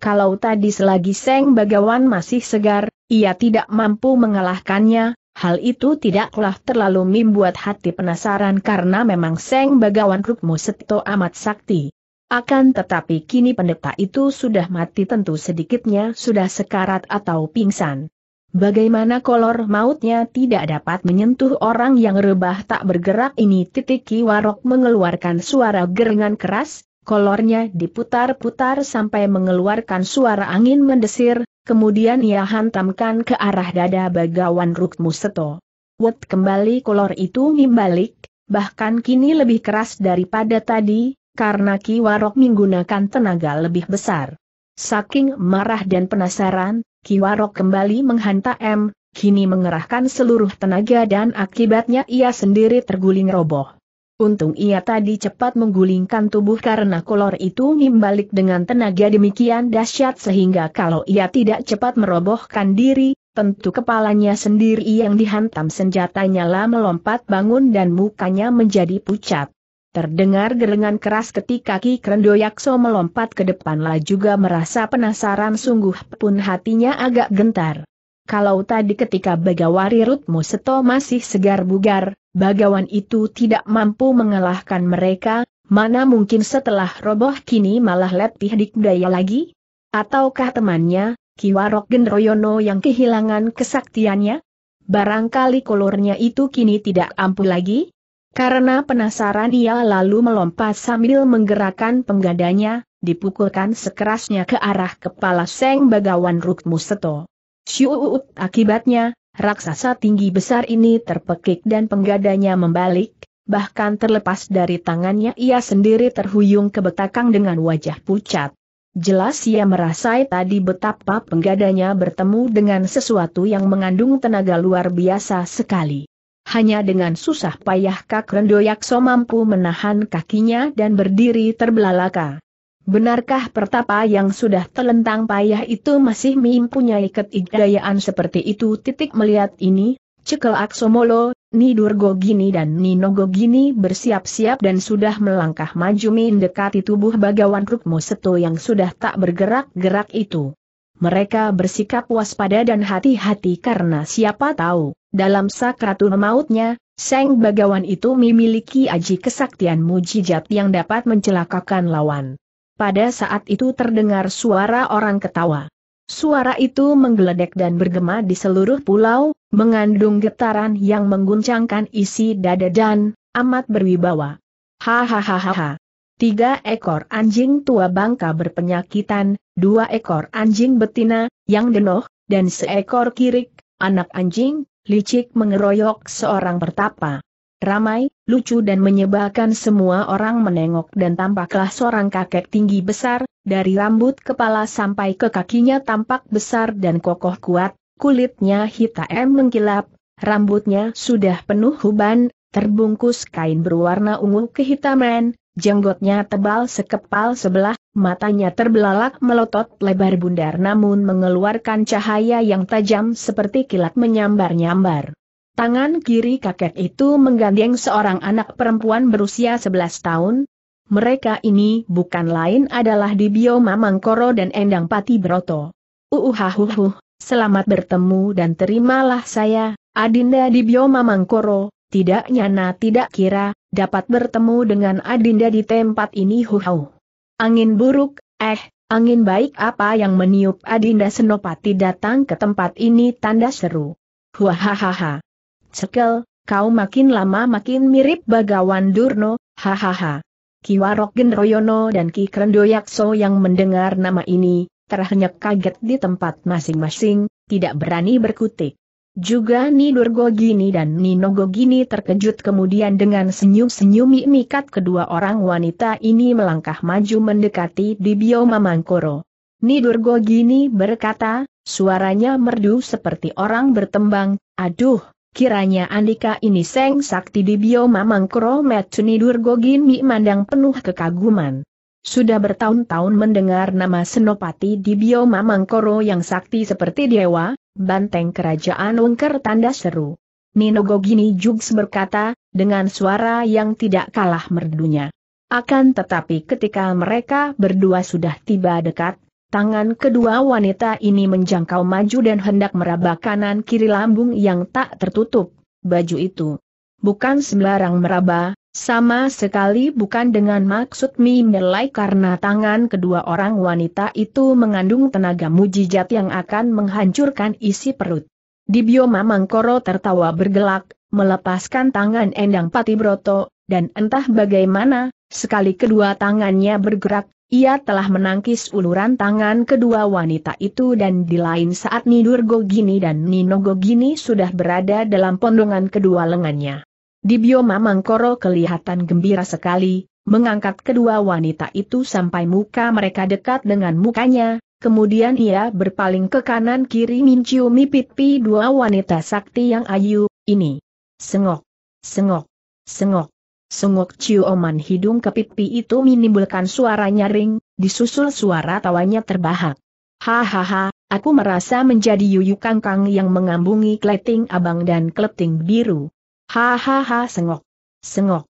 Kalau tadi selagi Seng Bagawan masih segar, ia tidak mampu mengalahkannya, hal itu tidaklah terlalu membuat hati penasaran karena memang Seng Bagawan Rukmu Seto amat sakti. Akan tetapi kini pendeta itu sudah mati tentu sedikitnya sudah sekarat atau pingsan. Bagaimana kolor mautnya tidak dapat menyentuh orang yang rebah tak bergerak ini titik Kiwarok mengeluarkan suara geringan keras, kolornya diputar-putar sampai mengeluarkan suara angin mendesir, kemudian ia hantamkan ke arah dada bagawan Rukmuseto. Seto. kembali kolor itu membalik, bahkan kini lebih keras daripada tadi, karena Ki Warok menggunakan tenaga lebih besar. Saking marah dan penasaran, Ki Warok kembali menghantam M, kini mengerahkan seluruh tenaga dan akibatnya ia sendiri terguling roboh. Untung ia tadi cepat menggulingkan tubuh karena kolor itu membalik dengan tenaga demikian dahsyat sehingga kalau ia tidak cepat merobohkan diri, tentu kepalanya sendiri yang dihantam senjatanya lah melompat bangun dan mukanya menjadi pucat. Terdengar gerengan keras ketika Ki Krendoyakso melompat ke depan lah juga merasa penasaran sungguh pun hatinya agak gentar. Kalau tadi ketika Bagawari Rutmu Seto masih segar bugar, Bagawan itu tidak mampu mengalahkan mereka, mana mungkin setelah roboh kini malah letih dikdaya lagi? Ataukah temannya, Ki Kiwarok Genroyono yang kehilangan kesaktiannya? Barangkali kolornya itu kini tidak ampuh lagi? Karena penasaran ia lalu melompat sambil menggerakkan penggadanya, dipukulkan sekerasnya ke arah kepala Seng Bagawan Rukmu Seto. Syuut akibatnya, raksasa tinggi besar ini terpekik dan penggadanya membalik, bahkan terlepas dari tangannya ia sendiri terhuyung ke betakang dengan wajah pucat. Jelas ia merasai tadi betapa penggadanya bertemu dengan sesuatu yang mengandung tenaga luar biasa sekali hanya dengan susah payah Kak Rendoyakso mampu menahan kakinya dan berdiri terbelalaka. Benarkah pertapa yang sudah telentang payah itu masih mempunyai ketidakdayaan seperti itu? Titik melihat ini, Cekel Aksomolo, Nidur Gogini dan Ninogogini Gini bersiap-siap dan sudah melangkah maju mendekati tubuh Bagawan Rukmo Seto yang sudah tak bergerak-gerak itu. Mereka bersikap waspada dan hati-hati karena siapa tahu. Dalam sakratul mautnya, Seng Bagawan itu memiliki aji kesaktian mujijat yang dapat mencelakakan lawan. Pada saat itu terdengar suara orang ketawa. Suara itu menggeledek dan bergema di seluruh pulau, mengandung getaran yang mengguncangkan isi dada dan amat berwibawa. Hahaha. Tiga ekor anjing tua bangka berpenyakitan, dua ekor anjing betina, yang denoh, dan seekor kirik, anak anjing, licik mengeroyok seorang pertapa. Ramai, lucu dan menyebalkan semua orang menengok dan tampaklah seorang kakek tinggi besar, dari rambut kepala sampai ke kakinya tampak besar dan kokoh kuat, kulitnya hitam mengkilap, rambutnya sudah penuh huban, terbungkus kain berwarna ungu kehitaman, Jenggotnya tebal sekepal sebelah, matanya terbelalak melotot lebar bundar namun mengeluarkan cahaya yang tajam seperti kilat menyambar-nyambar. Tangan kiri kakek itu menggandeng seorang anak perempuan berusia 11 tahun. Mereka ini bukan lain adalah Dibio Mamangkoro dan Endang Pati Broto. Uuhahuhuh, uhuh, uhuh, selamat bertemu dan terimalah saya, Adinda Dibio Mamangkoro, tidak nyana tidak kira, dapat bertemu dengan Adinda di tempat ini huhau. Angin buruk, eh, angin baik apa yang meniup Adinda Senopati datang ke tempat ini tanda seru. Huahahaha. Cekel, kau makin lama makin mirip bagawan Durno, hahaha. Kiwarok Genroyono dan Ki Krendoyakso yang mendengar nama ini, terhenyak kaget di tempat masing-masing, tidak berani berkutik. Juga Nidur Gini dan Nino terkejut kemudian dengan senyum-senyum mikat kedua orang wanita ini melangkah maju mendekati Dibio Mamangkoro. Nidur Gini berkata, suaranya merdu seperti orang bertembang, aduh, kiranya Andika ini seng sakti Dibio Mamangkoro Matsunidur Gini mandang penuh kekaguman. Sudah bertahun-tahun mendengar nama Senopati di bioma Mangkoro yang sakti seperti dewa, banteng kerajaan Wengker tanda seru. Ninogogini Jugs berkata, dengan suara yang tidak kalah merdunya. Akan tetapi ketika mereka berdua sudah tiba dekat, tangan kedua wanita ini menjangkau maju dan hendak meraba kanan kiri lambung yang tak tertutup, baju itu. Bukan sembarang meraba, sama sekali bukan dengan maksud menilai karena tangan kedua orang wanita itu mengandung tenaga mujizat yang akan menghancurkan isi perut. Di bioma Mangkoro tertawa bergelak, melepaskan tangan Endang Patibroto, dan entah bagaimana, sekali kedua tangannya bergerak, ia telah menangkis uluran tangan kedua wanita itu dan di lain saat Nidur Gogini dan Nino Gogini sudah berada dalam pondongan kedua lengannya. Di bioma Mangkoro kelihatan gembira sekali, mengangkat kedua wanita itu sampai muka mereka dekat dengan mukanya, kemudian ia berpaling ke kanan kiri menciumi pipi dua wanita sakti yang ayu, ini. Sengok, sengok, sengok. Sengok ciuman hidung ke pipi itu menimbulkan suara nyaring, disusul suara tawanya terbahak. Hahaha, aku merasa menjadi yuyu kangkang yang mengambungi kleting abang dan kleting biru. 哈哈哈！邪恶，邪恶。